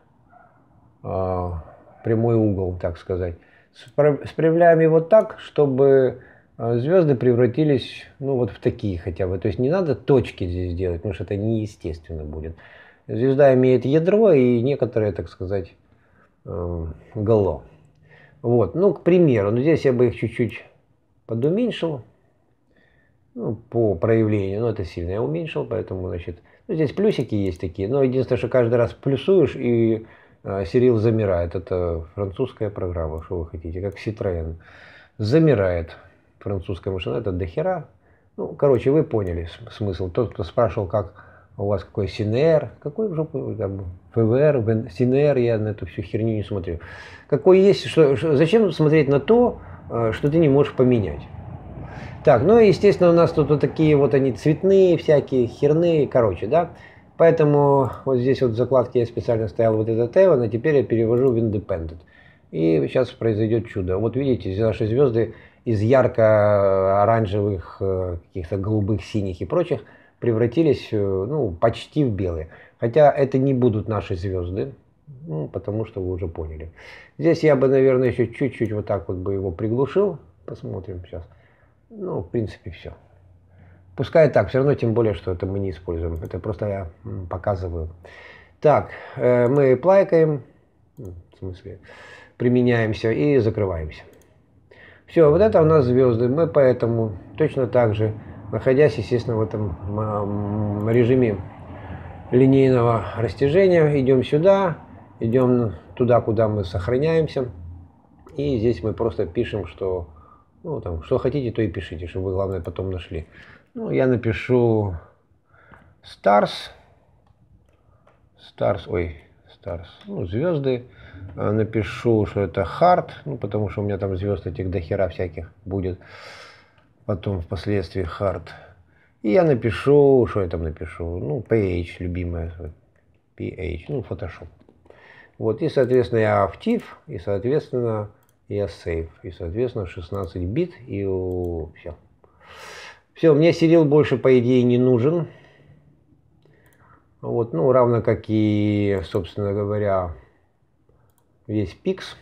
э, прямой угол, так сказать. Спрямляем его так, чтобы а звезды превратились, ну, вот в такие хотя бы. То есть не надо точки здесь делать, потому что это неестественно будет. Звезда имеет ядро и некоторые, так сказать, эм, гало. Вот, ну, к примеру, ну, здесь я бы их чуть-чуть подуменьшил, ну, по проявлению, но это сильно я уменьшил, поэтому, значит, ну, здесь плюсики есть такие, но единственное, что каждый раз плюсуешь, и э, а, Сирил замирает, это французская программа, что вы хотите, как Citroën, замирает, французская машина, это дохера. Ну, короче, вы поняли смысл. Тот, кто спрашивал, как у вас какой СНР, какой уже там, ФВР, СНР, я на эту всю херню не смотрю. Какой есть, что, зачем смотреть на то, э, что ты не можешь поменять? Так, ну естественно у нас тут вот такие вот они цветные всякие, херные, короче, да. Поэтому вот здесь вот в закладке я специально стоял вот этот Эван, а теперь я перевожу в Independent. И сейчас произойдет чудо. Вот видите, наши звезды из ярко-оранжевых, э, каких-то голубых, синих и прочих превратились э, ну, почти в белые. Хотя это не будут наши звезды, ну, потому что вы уже поняли. Здесь я бы, наверное, еще чуть-чуть вот так вот бы его приглушил. Посмотрим сейчас. Ну, в принципе, все. Пускай так, все равно, тем более, что это мы не используем. Это просто я показываю. Так, э, мы плайкаем, в смысле, применяемся и закрываемся. Все, вот это у нас звезды. Мы поэтому точно так же, находясь, естественно, в этом режиме линейного растяжения, идем сюда, идем туда, куда мы сохраняемся. И здесь мы просто пишем, что, ну, там, что хотите, то и пишите, чтобы вы, главное, потом нашли. Ну, я напишу stars, stars, ой, stars, ну, звезды, Э, напишу, что это хард, ну, потому что у меня там звезд этих дохера всяких будет. Потом впоследствии хард. И я напишу, что я там напишу, ну, PH, любимая, PH, ну, Photoshop. Вот, и, соответственно, я актив, и, соответственно, я сейф. И, соответственно, 16 бит, и у все. Все, мне Сирил больше, по идее, не нужен. Вот, ну, равно как и, собственно говоря, весь пикс.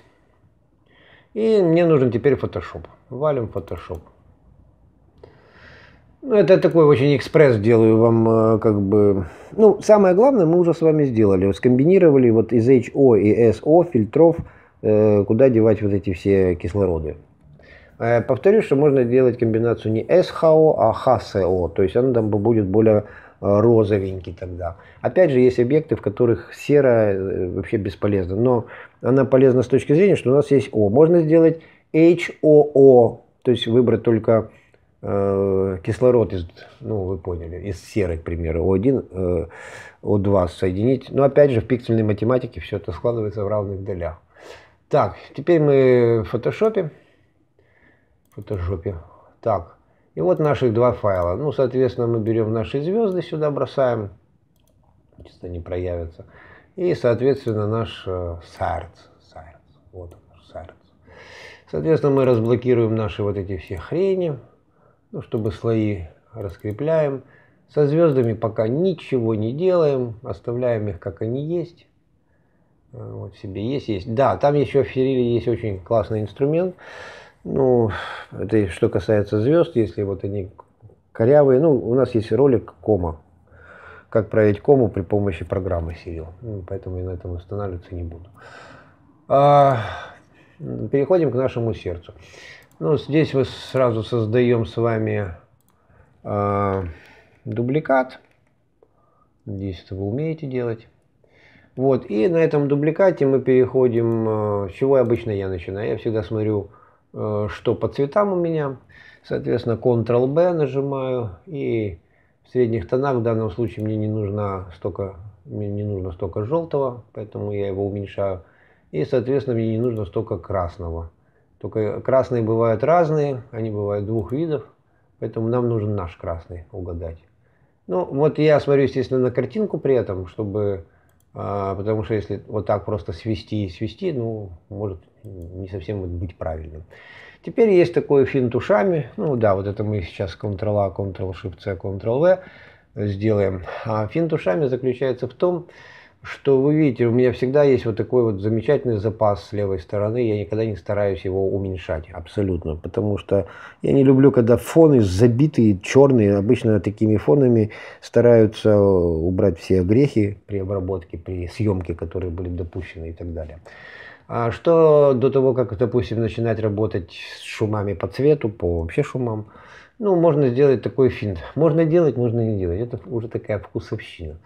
И мне нужен теперь Photoshop. Валим Photoshop. Ну, это такой очень экспресс делаю вам, э, как бы... Ну, самое главное мы уже с вами сделали. скомбинировали вот из HO и SO фильтров, э, куда девать вот эти все кислороды. А повторю, что можно делать комбинацию не SHO, а HCO. То есть она там будет более Э, розовенький тогда. Опять же, есть объекты, в которых сера э, вообще бесполезна. Но она полезна с точки зрения, что у нас есть О. Можно сделать HOO, то есть выбрать только э, кислород из, ну вы поняли, из серы, к примеру, О1, э, О2 соединить. Но опять же, в пиксельной математике все это складывается в равных долях. Так, теперь мы в фотошопе. В фотошопе. Так, и вот наших два файла. Ну, соответственно, мы берем наши звезды сюда бросаем. Чисто не проявятся. И, соответственно, наш SARS. Э, SARS. Вот он, наш SARS. Соответственно, мы разблокируем наши вот эти все хрени. Ну, чтобы слои раскрепляем. Со звездами пока ничего не делаем. Оставляем их, как они есть. Э, вот себе есть, есть. Да, там еще в Фериле есть очень классный инструмент. Ну, это что касается звезд, если вот они корявые. Ну, у нас есть ролик кома, как править кому при помощи программы Сирил. Ну, поэтому я на этом останавливаться не буду. А, переходим к нашему сердцу. Ну, здесь мы сразу создаем с вами а, дубликат. Надеюсь, это вы умеете делать. Вот, и на этом дубликате мы переходим, а, с чего обычно я начинаю. Я всегда смотрю Э, что по цветам у меня. Соответственно, Ctrl-B нажимаю и в средних тонах в данном случае мне не нужно столько, мне не нужно столько желтого, поэтому я его уменьшаю. И, соответственно, мне не нужно столько красного. Только красные бывают разные, они бывают двух видов, поэтому нам нужен наш красный угадать. Ну, вот я смотрю, естественно, на картинку при этом, чтобы а, потому что если вот так просто свести и свести, ну, может не совсем быть правильным. Теперь есть такой финт ушами. Ну да, вот это мы сейчас Ctrl-A, Ctrl-Shift-C, Ctrl-V сделаем. А финт ушами заключается в том, что что вы видите, у меня всегда есть вот такой вот замечательный запас с левой стороны, я никогда не стараюсь его уменьшать абсолютно, потому что я не люблю, когда фоны забитые, черные, обычно такими фонами стараются э, убрать все грехи при обработке, при съемке, которые были допущены и так далее. А что до того, как, допустим, начинать работать с шумами по цвету, по вообще шумам, ну, можно сделать такой финт. Можно делать, можно не делать. Это уже такая вкусовщина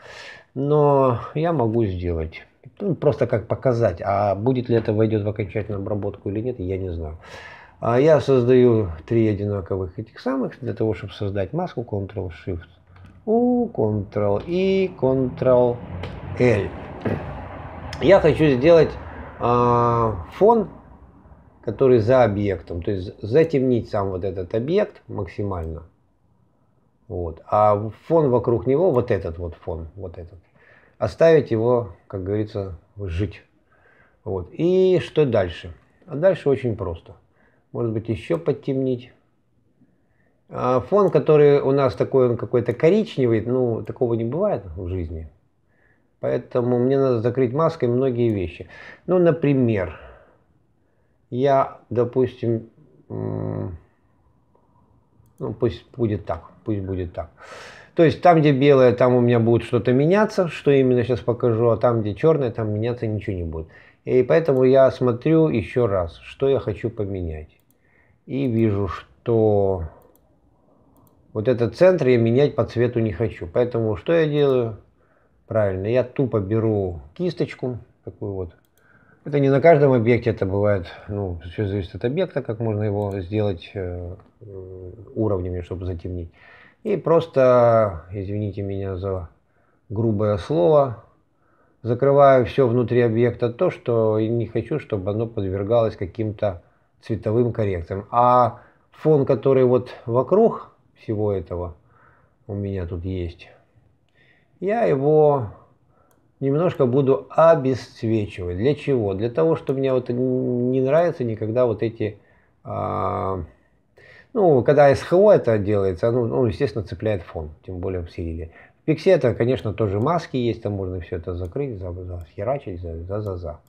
но я могу сделать. Ну, просто как показать, а будет ли это войдет в окончательную обработку или нет, я не знаю. А я создаю три одинаковых этих самых, для того, чтобы создать маску, Ctrl-Shift, U, Ctrl-I, Ctrl-L. Я хочу сделать э, фон, который за объектом, то есть затемнить сам вот этот объект максимально. Вот. А фон вокруг него, вот этот вот фон, вот этот, оставить его, как говорится, жить. Вот. И что дальше? А дальше очень просто. Может быть, еще подтемнить. А фон, который у нас такой, он какой-то коричневый, ну, такого не бывает в жизни. Поэтому мне надо закрыть маской многие вещи. Ну, например, я, допустим, ну, пусть будет так, пусть будет так. То есть там, где белое, там у меня будет что-то меняться, что именно сейчас покажу, а там, где черное, там меняться ничего не будет. И поэтому я смотрю еще раз, что я хочу поменять. И вижу, что вот этот центр я менять по цвету не хочу. Поэтому что я делаю? Правильно, я тупо беру кисточку, такую вот это не на каждом объекте это бывает. Ну, все зависит от объекта, как можно его сделать э, э, уровнями, чтобы затемнить. И просто, извините меня за грубое слово, закрываю все внутри объекта то, что не хочу, чтобы оно подвергалось каким-то цветовым коррекциям. А фон, который вот вокруг всего этого у меня тут есть, я его немножко буду обесцвечивать. Для чего? Для того, что мне вот не нравится никогда вот эти... А, ну, когда СХО это делается, ну, естественно, цепляет фон, тем более в серии. В пиксе это, конечно, тоже маски есть, там можно все это закрыть, за, за, херачить, за, за, за, за.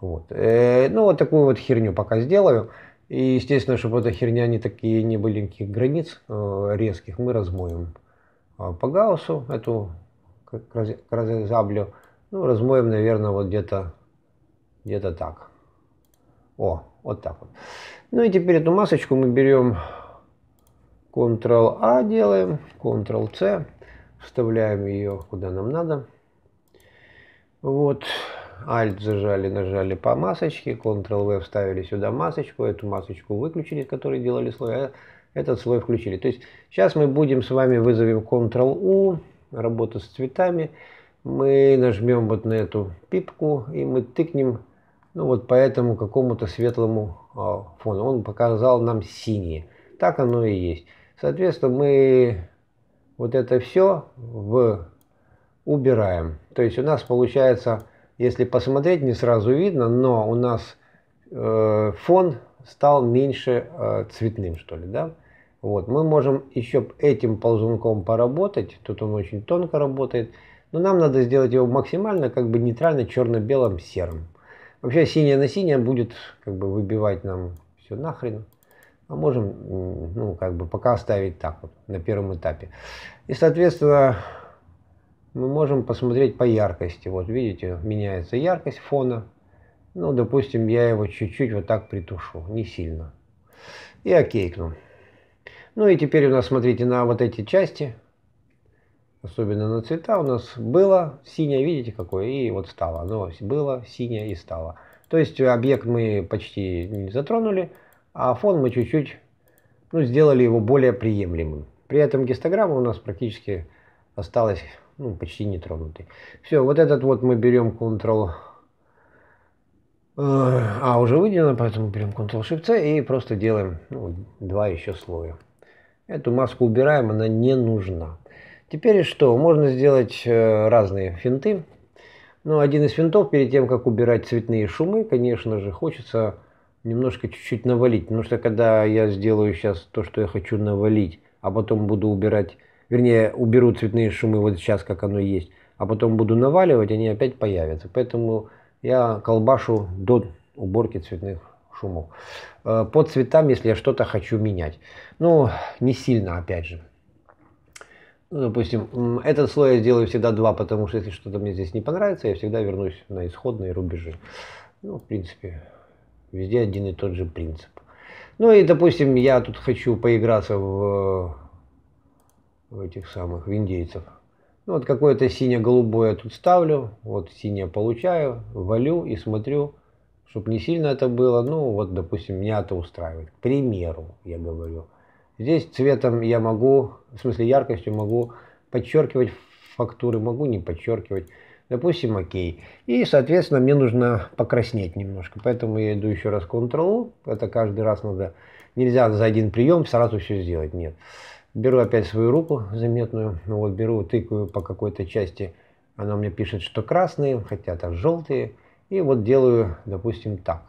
Вот. Э, ну, вот такую вот херню пока сделаю. И, естественно, чтобы эта херня не такие, не были никаких границ э, резких, мы размоем а, по гауссу эту крозезаблю. Ну, размоем, наверное, вот где-то где-то так. О, вот так вот. Ну и теперь эту масочку мы берем Ctrl-A делаем, Ctrl-C, вставляем ее куда нам надо. Вот, Alt зажали, нажали по масочке, Ctrl-V вставили сюда масочку, эту масочку выключили, который делали слой, а этот слой включили. То есть сейчас мы будем с вами вызовем Ctrl-U, работа с цветами. Мы нажмем вот на эту пипку и мы тыкнем ну, вот по этому какому-то светлому э, фону. Он показал нам синий Так оно и есть. Соответственно, мы вот это все в убираем. То есть у нас получается, если посмотреть, не сразу видно, но у нас э, фон стал меньше э, цветным, что ли, да? Вот. Мы можем еще этим ползунком поработать, тут он очень тонко работает, но нам надо сделать его максимально как бы нейтрально черно-белым серым. Вообще синее на синее будет как бы выбивать нам все нахрен. А можем, ну, как бы пока оставить так вот на первом этапе. И, соответственно, мы можем посмотреть по яркости. Вот видите, меняется яркость фона. Ну, допустим, я его чуть-чуть вот так притушу, не сильно. И окейкну. Ну и теперь у нас, смотрите, на вот эти части, особенно на цвета, у нас было синее, видите какое, и вот стало. Оно было синее и стало. То есть объект мы почти не затронули, а фон мы чуть-чуть ну, сделали его более приемлемым. При этом гистограмма у нас практически осталась ну, почти нетронутой. Все, вот этот вот мы берем Ctrl э, а уже выделено, поэтому берем Ctrl-Shift-C и просто делаем ну, два еще слоя. Эту маску убираем, она не нужна. Теперь что? Можно сделать э, разные финты. Ну, один из финтов, перед тем, как убирать цветные шумы, конечно же, хочется немножко чуть-чуть навалить. Потому что когда я сделаю сейчас то, что я хочу навалить, а потом буду убирать, вернее, уберу цветные шумы вот сейчас, как оно есть, а потом буду наваливать, они опять появятся. Поэтому я колбашу до уборки цветных шумов. Э, по цветам, если я что-то хочу менять. Ну, не сильно, опять же. Ну, допустим, этот слой я сделаю всегда два, потому что если что-то мне здесь не понравится, я всегда вернусь на исходные рубежи. Ну, в принципе, везде один и тот же принцип. Ну и, допустим, я тут хочу поиграться в, в этих самых, в индейцев. Ну, вот какое-то синее, голубое тут ставлю, вот синее получаю, валю и смотрю, чтобы не сильно это было, ну вот, допустим, меня это устраивает. К примеру, я говорю. Здесь цветом я могу, в смысле яркостью могу подчеркивать фактуры, могу не подчеркивать. Допустим, окей. И, соответственно, мне нужно покраснеть немножко. Поэтому я иду еще раз к Ctrl. Это каждый раз надо... Нельзя за один прием сразу все сделать. Нет. Беру опять свою руку заметную. Ну вот беру, тыкаю по какой-то части. Она мне пишет, что красные, хотя там желтые. И вот делаю, допустим, так.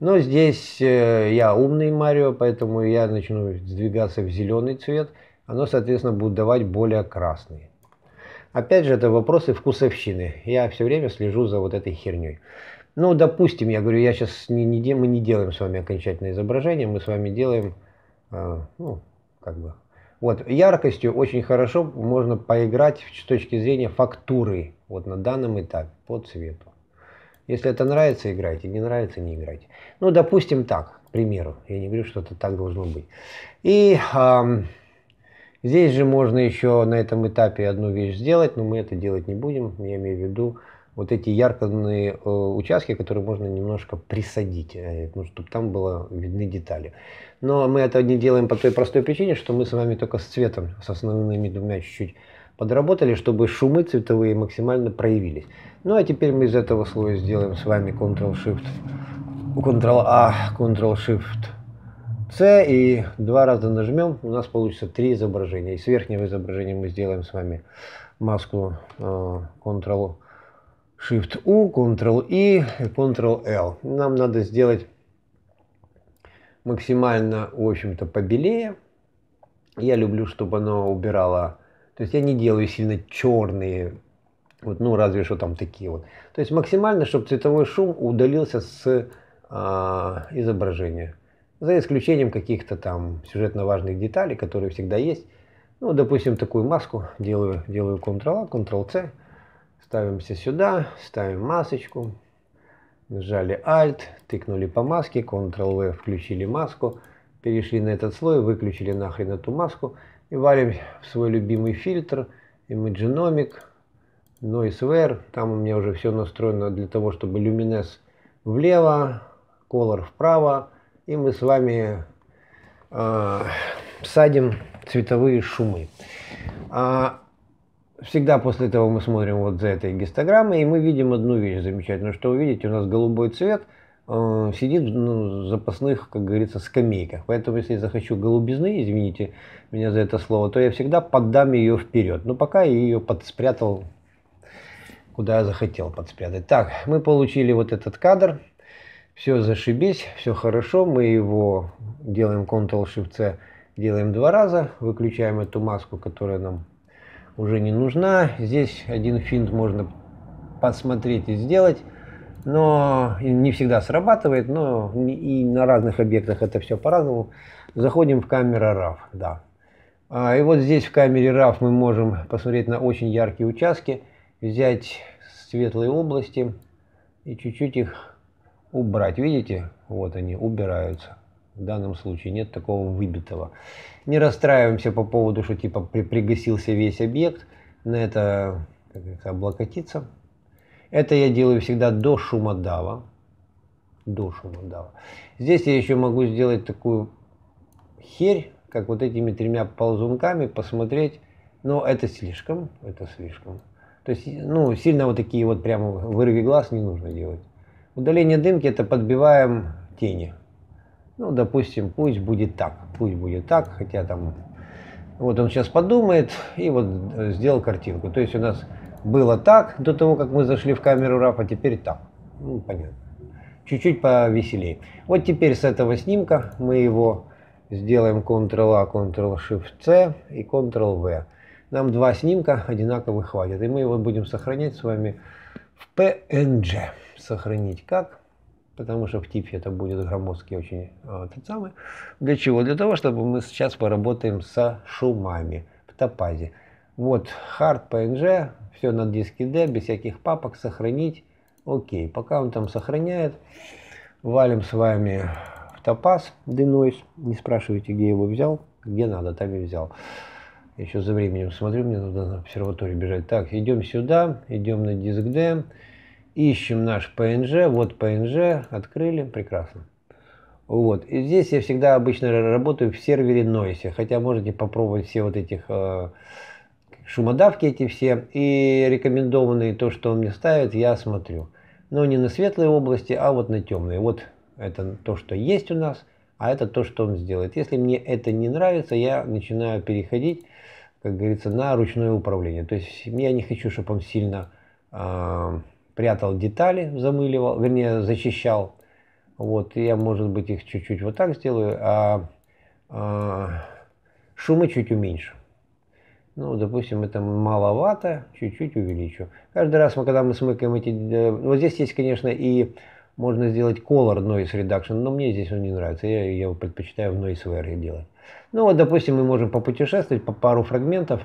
Но здесь э, я умный Марио, поэтому я начну сдвигаться в зеленый цвет. Оно, соответственно, будет давать более красный. Опять же, это вопросы вкусовщины. Я все время слежу за вот этой херней. Ну, допустим, я говорю, я сейчас не, не, мы не делаем с вами окончательное изображение, мы с вами делаем, э, ну, как бы. Вот, яркостью очень хорошо можно поиграть с точки зрения фактуры, вот на данном этапе, по цвету. Если это нравится, играйте, не нравится, не играйте. Ну, допустим, так, к примеру. Я не говорю, что это так должно быть. И э, здесь же можно еще на этом этапе одну вещь сделать, но мы это делать не будем. Я имею в виду вот эти яркодные э, участки, которые можно немножко присадить, э, ну, чтобы там было видны детали. Но мы это не делаем по той простой причине, что мы с вами только с цветом, с основными двумя чуть-чуть подработали, чтобы шумы цветовые максимально проявились. Ну а теперь мы из этого слоя сделаем с вами Ctrl-Shift, Ctrl-A, Ctrl-Shift, C и два раза нажмем, у нас получится три изображения. И с верхнего изображения мы сделаем с вами маску э, Ctrl-Shift-U, Ctrl-I, Ctrl-L. Нам надо сделать максимально, в общем-то, побелее. Я люблю, чтобы оно убирало то есть я не делаю сильно черные, вот, ну разве что там такие вот. То есть максимально, чтобы цветовой шум удалился с а, изображения. За исключением каких-то там сюжетно важных деталей, которые всегда есть. Ну, допустим, такую маску делаю, делаю Ctrl-A, Ctrl-C. Ставимся сюда, ставим масочку. Нажали Alt, тыкнули по маске, Ctrl-V, включили маску. Перешли на этот слой, выключили нахрен эту маску и валим в свой любимый фильтр Imaginomic, NoiseWare. Там у меня уже все настроено для того, чтобы люминес влево, Color вправо. И мы с вами э, садим цветовые шумы. А, всегда после этого мы смотрим вот за этой гистограммой, и мы видим одну вещь замечательную, что вы видите, у нас голубой цвет – Э, сидит ну, запасных, как говорится, скамейках. Поэтому, если я захочу голубизны, извините меня за это слово, то я всегда поддам ее вперед. Но пока я ее подспрятал, куда я захотел подспрятать. Так, мы получили вот этот кадр. Все зашибись, все хорошо. Мы его делаем Ctrl-Shift-C, делаем два раза. Выключаем эту маску, которая нам уже не нужна. Здесь один финт можно посмотреть и сделать но не всегда срабатывает, но и на разных объектах это все по-разному. Заходим в камеру RAW, да. А, и вот здесь в камере RAW мы можем посмотреть на очень яркие участки, взять светлые области и чуть-чуть их убрать. Видите, вот они убираются. В данном случае нет такого выбитого. Не расстраиваемся по поводу, что типа пригасился весь объект. На это, как это облокотиться. Это я делаю всегда до шума шумодава. До шума шумодава. Здесь я еще могу сделать такую херь, как вот этими тремя ползунками, посмотреть. Но это слишком, это слишком. То есть, ну, сильно вот такие вот прямо вырви глаз не нужно делать. Удаление дымки это подбиваем тени. Ну, допустим, пусть будет так, пусть будет так, хотя там... Вот он сейчас подумает и вот сделал картинку. То есть у нас было так до того, как мы зашли в камеру РАФ, а теперь так. Ну, понятно. Чуть-чуть повеселее. Вот теперь с этого снимка мы его сделаем Ctrl-A, Ctrl-Shift-C и Ctrl-V. Нам два снимка одинаковых хватит. И мы его будем сохранять с вами в PNG. Сохранить как? Потому что в TIFF это будет громоздкий очень а, э, тот самый. Для чего? Для того, чтобы мы сейчас поработаем со шумами в топазе. Вот, hard PNG, все на диске D, без всяких папок, сохранить. Окей, пока он там сохраняет, валим с вами в топаз Denoise. Не спрашивайте, где его взял, где надо, там и взял. Еще за временем смотрю, мне надо на обсерваторию бежать. Так, идем сюда, идем на диск D, ищем наш PNG, вот PNG, открыли, прекрасно. Вот. И здесь я всегда обычно работаю в сервере Noise, хотя можете попробовать все вот этих э, шумодавки эти все и рекомендованные, то, что он мне ставит, я смотрю. Но не на светлые области, а вот на темные. Вот это то, что есть у нас, а это то, что он сделает. Если мне это не нравится, я начинаю переходить, как говорится, на ручное управление. То есть я не хочу, чтобы он сильно э, прятал детали, замыливал, вернее, зачищал. Вот, я, может быть, их чуть-чуть вот так сделаю, а э, а, шумы чуть уменьшу ну, допустим, это маловато, чуть-чуть увеличу. Каждый раз, мы, когда мы смыкаем эти... Э, вот здесь есть, конечно, и можно сделать color noise reduction, но мне здесь он не нравится, я, я его предпочитаю в noise where делать. Ну вот, допустим, мы можем попутешествовать по пару фрагментов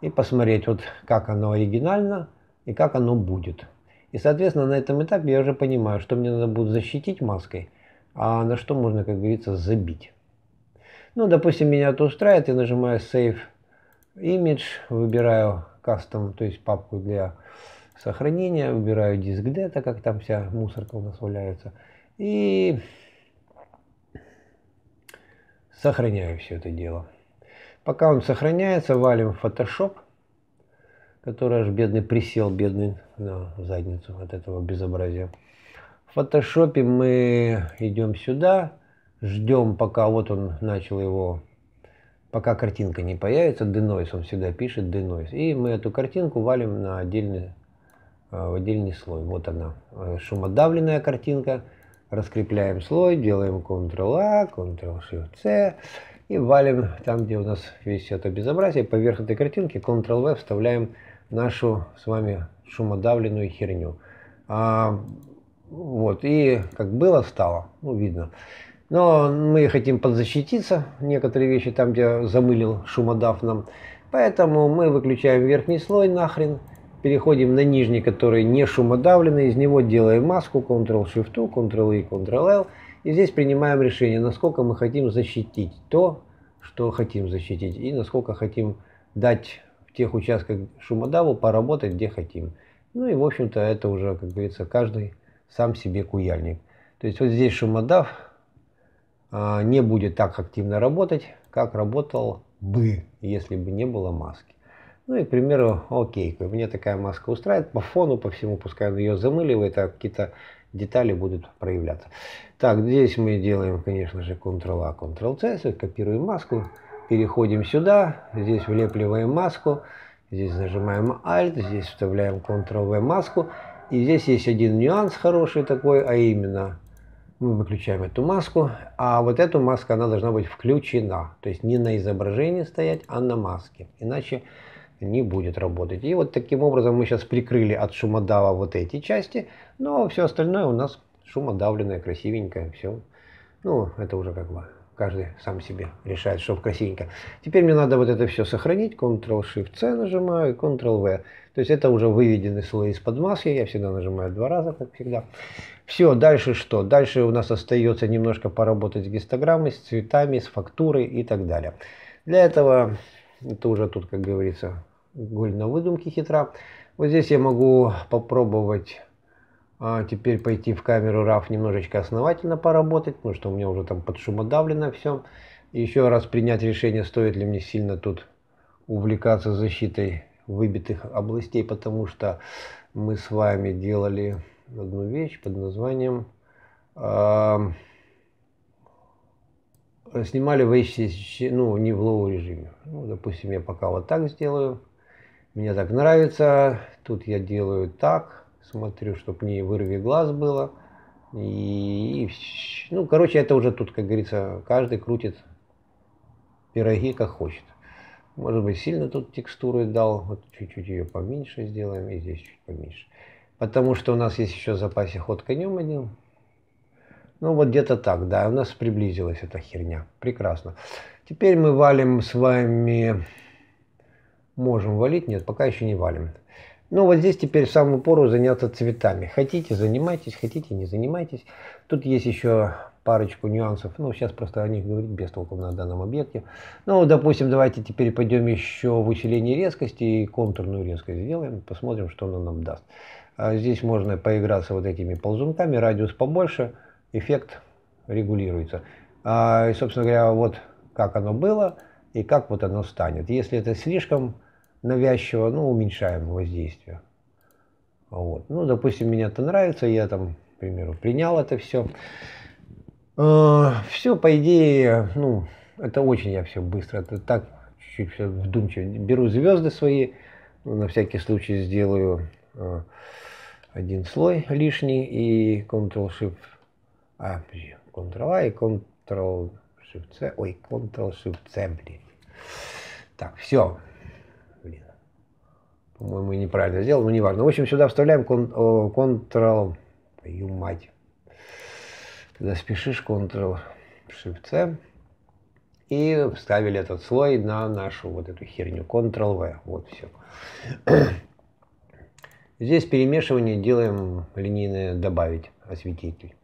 и посмотреть, вот как оно оригинально и как оно будет. И, соответственно, на этом этапе я уже понимаю, что мне надо будет защитить маской, а на что можно, как говорится, забить. Ну, допустим, меня это устраивает, я нажимаю Save имидж, выбираю кастом, то есть папку для сохранения, выбираю диск дета, как там вся мусорка у нас валяется, и сохраняю все это дело. Пока он сохраняется, валим в Photoshop, который аж бедный присел, бедный на задницу от этого безобразия. В фотошопе мы идем сюда, ждем, пока вот он начал его пока картинка не появится, denoise, он всегда пишет denoise. И мы эту картинку валим на отдельный, э, в отдельный слой. Вот она, э, шумодавленная картинка. Раскрепляем слой, делаем Ctrl-A, Ctrl-Shift-C и валим там, где у нас весь это безобразие. Поверх этой картинки Ctrl-V вставляем нашу с вами шумодавленную херню. А, вот, и как было, стало, ну, видно. Но мы хотим подзащититься, некоторые вещи там, где замылил шумодав нам. Поэтому мы выключаем верхний слой нахрен, переходим на нижний, который не шумодавленный, из него делаем маску, Ctrl-Shift, Ctrl-E, Ctrl-L. И здесь принимаем решение, насколько мы хотим защитить то, что хотим защитить, и насколько хотим дать в тех участках шумодаву поработать, где хотим. Ну и, в общем-то, это уже, как говорится, каждый сам себе куяльник. То есть вот здесь шумодав, а, не будет так активно работать, как работал бы, если бы не было маски. Ну и, к примеру, окей, мне такая маска устраивает, по фону, по всему, пускай он ее замыливает, а какие-то детали будут проявляться. Так, здесь мы делаем, конечно же, Ctrl-A, Ctrl-C, а, копируем маску, переходим сюда, здесь влепливаем маску, здесь нажимаем Alt, здесь вставляем Ctrl-V маску, и здесь есть один нюанс хороший такой, а именно мы выключаем эту маску, а вот эту маску, она должна быть включена, то есть не на изображении стоять, а на маске, иначе не будет работать. И вот таким образом мы сейчас прикрыли от шумодава вот эти части, но все остальное у нас шумодавленное, красивенькое, все. Ну, это уже как бы каждый сам себе решает, чтобы красивенько. Теперь мне надо вот это все сохранить, Ctrl-Shift-C нажимаю и Ctrl-V. То есть это уже выведены слои из-под маски, я всегда нажимаю два раза, как всегда. Все, дальше что? Дальше у нас остается немножко поработать с гистограммой, с цветами, с фактурой и так далее. Для этого, это уже тут, как говорится, голь на выдумке хитра. Вот здесь я могу попробовать а теперь пойти в камеру RAF немножечко основательно поработать, потому что у меня уже там под шумодавлено все. еще раз принять решение, стоит ли мне сильно тут увлекаться защитой выбитых областей, потому что мы с вами делали одну вещь под названием э, снимали вещи, ну, не в лоу режиме. Ну, допустим, я пока вот так сделаю. Мне так нравится. Тут я делаю так смотрю, чтобы не вырви глаз было. И, ну, короче, это уже тут, как говорится, каждый крутит пироги как хочет. Может быть, сильно тут текстуры дал. Вот чуть-чуть ее поменьше сделаем и здесь чуть поменьше. Потому что у нас есть еще в запасе ход конем один. Ну, вот где-то так, да, у нас приблизилась эта херня. Прекрасно. Теперь мы валим с вами... Можем валить? Нет, пока еще не валим. Ну вот здесь теперь самую пору заняться цветами. Хотите, занимайтесь, хотите, не занимайтесь. Тут есть еще парочку нюансов. Ну, сейчас просто о них говорить без толку на данном объекте. Ну, допустим, давайте теперь пойдем еще в усиление резкости и контурную резкость сделаем. Посмотрим, что она нам даст. А здесь можно поиграться вот этими ползунками. Радиус побольше, эффект регулируется. А, и, собственно говоря, вот как оно было и как вот оно станет. Если это слишком навязчиво, ну, уменьшаем воздействие. Вот. Ну, допустим, меня это нравится, я там, к примеру, принял это все. Э, а, все, по идее, ну, это очень я все быстро, это так, чуть-чуть все вдумчиво. Беру звезды свои, на всякий случай сделаю э, один слой лишний и Ctrl-Shift, а, Ctrl-A и Ctrl-Shift-C, ой, Ctrl-Shift-C, блин. Так, все, по-моему, неправильно сделал, но неважно. В общем, сюда вставляем Ctrl, твою мать. Когда спешишь, Ctrl, Shift C. И вставили этот слой на нашу вот эту херню. Ctrl-V. Вот все. Здесь перемешивание делаем линейное «Добавить осветитель».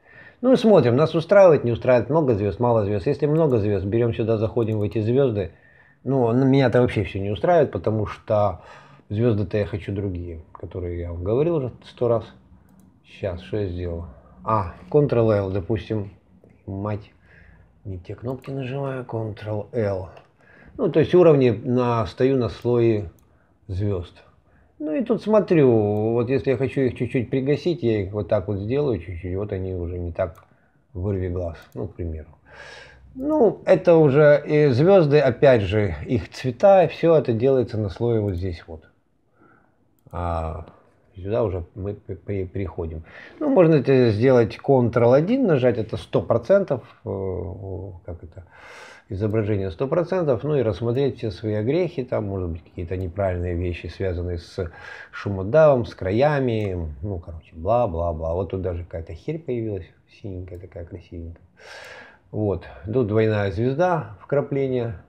Ну и смотрим, нас устраивает, не устраивает, много звезд, мало звезд. Если много звезд, берем сюда, заходим в эти звезды. Ну, меня-то вообще все не устраивает, потому что Звезды-то я хочу другие, которые я вам говорил уже сто раз. Сейчас, что я сделал? А, Ctrl-L, допустим, мать, не те кнопки нажимаю, Ctrl-L. Ну, то есть уровни на, стою на слое звезд. Ну и тут смотрю, вот если я хочу их чуть-чуть пригасить, я их вот так вот сделаю чуть-чуть, вот они уже не так вырви глаз, ну, к примеру. Ну, это уже и звезды, опять же, их цвета, все это делается на слое вот здесь вот а сюда уже мы при, приходим. Ну, можно это сделать Ctrl-1, нажать это 100%, э, как это, изображение 100%, ну и рассмотреть все свои огрехи, там, может быть, какие-то неправильные вещи, связанные с шумодавом, с краями, ну, короче, бла-бла-бла. Вот тут даже какая-то херь появилась, синенькая такая, красивенькая. Вот, тут двойная звезда, вкрапление,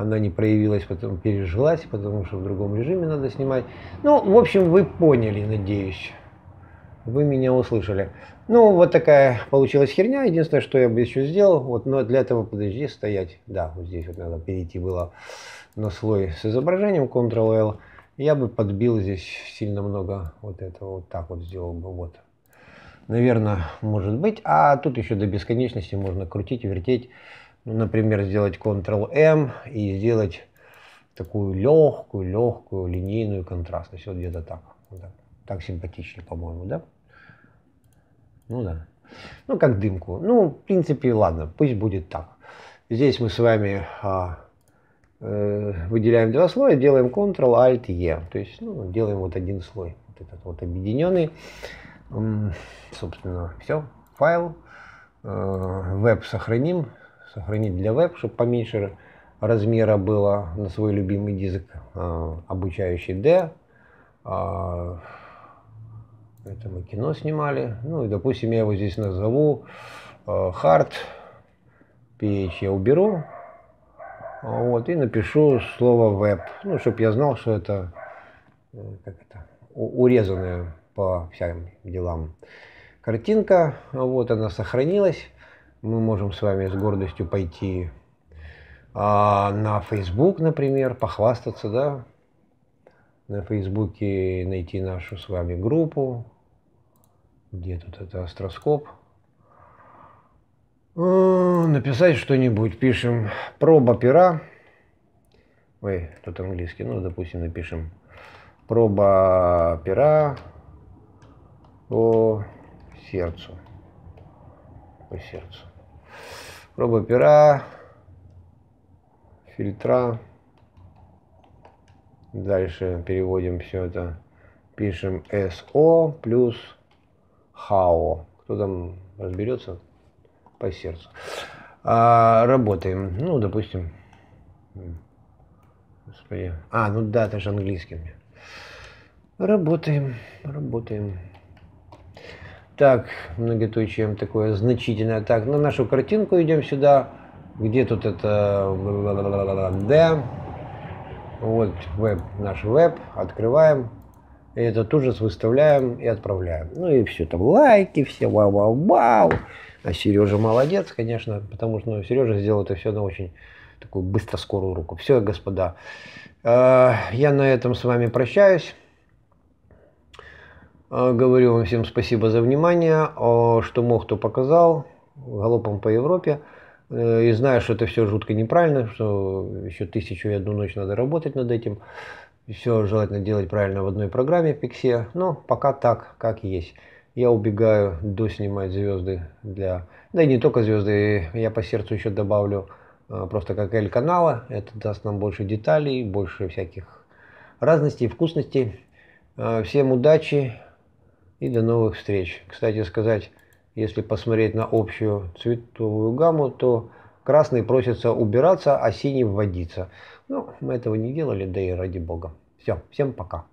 она не проявилась, потом пережилась, потому что в другом режиме надо снимать. Ну, в общем, вы поняли, надеюсь. Вы меня услышали. Ну, вот такая получилась херня. Единственное, что я бы еще сделал, вот, но для этого подожди стоять. Да, вот здесь вот надо перейти было на слой с изображением Ctrl-L. Я бы подбил здесь сильно много вот этого, вот так вот сделал бы, вот. Наверное, может быть. А тут еще до бесконечности можно крутить, вертеть. Ну, например, сделать Ctrl-M эм и сделать такую легкую, легкую линейную контрастность. Вот где-то так. Вот так. симпатично, по-моему, да? Ну да. Ну, как дымку. Ну, в принципе, ладно, пусть будет так. Здесь мы с вами а, э, выделяем два слоя, делаем Ctrl, Alt, E. То есть, ну, делаем вот один слой. Вот этот вот объединенный. Собственно, все. Файл. Э, веб сохраним сохранить для веб, чтобы поменьше размера было на свой любимый диск, э, обучающий D. А, это мы кино снимали. Ну и, допустим, я его здесь назову Hard. Э, PH я уберу. Вот, и напишу слово веб. Ну, чтобы я знал, что это, э, как это урезанная по всем делам картинка. Вот она сохранилась мы можем с вами с гордостью пойти а, на Facebook, например, похвастаться, да, на Фейсбуке найти нашу с вами группу. Где тут это астроскоп? Э, написать что-нибудь. Пишем проба пера. Ой, тут английский. Ну, допустим, напишем проба пера по сердцу. По сердцу проба пера, фильтра. Дальше переводим все это. Пишем SO плюс HAO. Кто там разберется по сердцу. А, работаем. Ну, допустим. Господи. А, ну да, это же английский Работаем, работаем. Так, многоточием такое значительное. Так, на нашу картинку идем сюда. Где тут это? Да. Вот веб, наш веб. Открываем. И это тут же выставляем и отправляем. Ну и все там лайки, все вау-вау-вау. А Сережа молодец, конечно, потому что ну, Сережа сделал это все на очень такую быстро скорую руку. Все, господа, э, я на этом с вами прощаюсь. А, говорю вам всем спасибо за внимание. А, что мог, то показал. Галопом по Европе. Э, и знаю, что это все жутко неправильно, что еще тысячу и одну ночь надо работать над этим. Все желательно делать правильно в одной программе Pixie. Но пока так, как есть. Я убегаю доснимать звезды для... Да и не только звезды, я по сердцу еще добавлю а, просто как L канала. Это даст нам больше деталей, больше всяких разностей, вкусностей. Всем удачи, и до новых встреч. Кстати сказать, если посмотреть на общую цветовую гамму, то красный просится убираться, а синий вводиться. Ну, мы этого не делали, да и ради бога. Все, всем пока.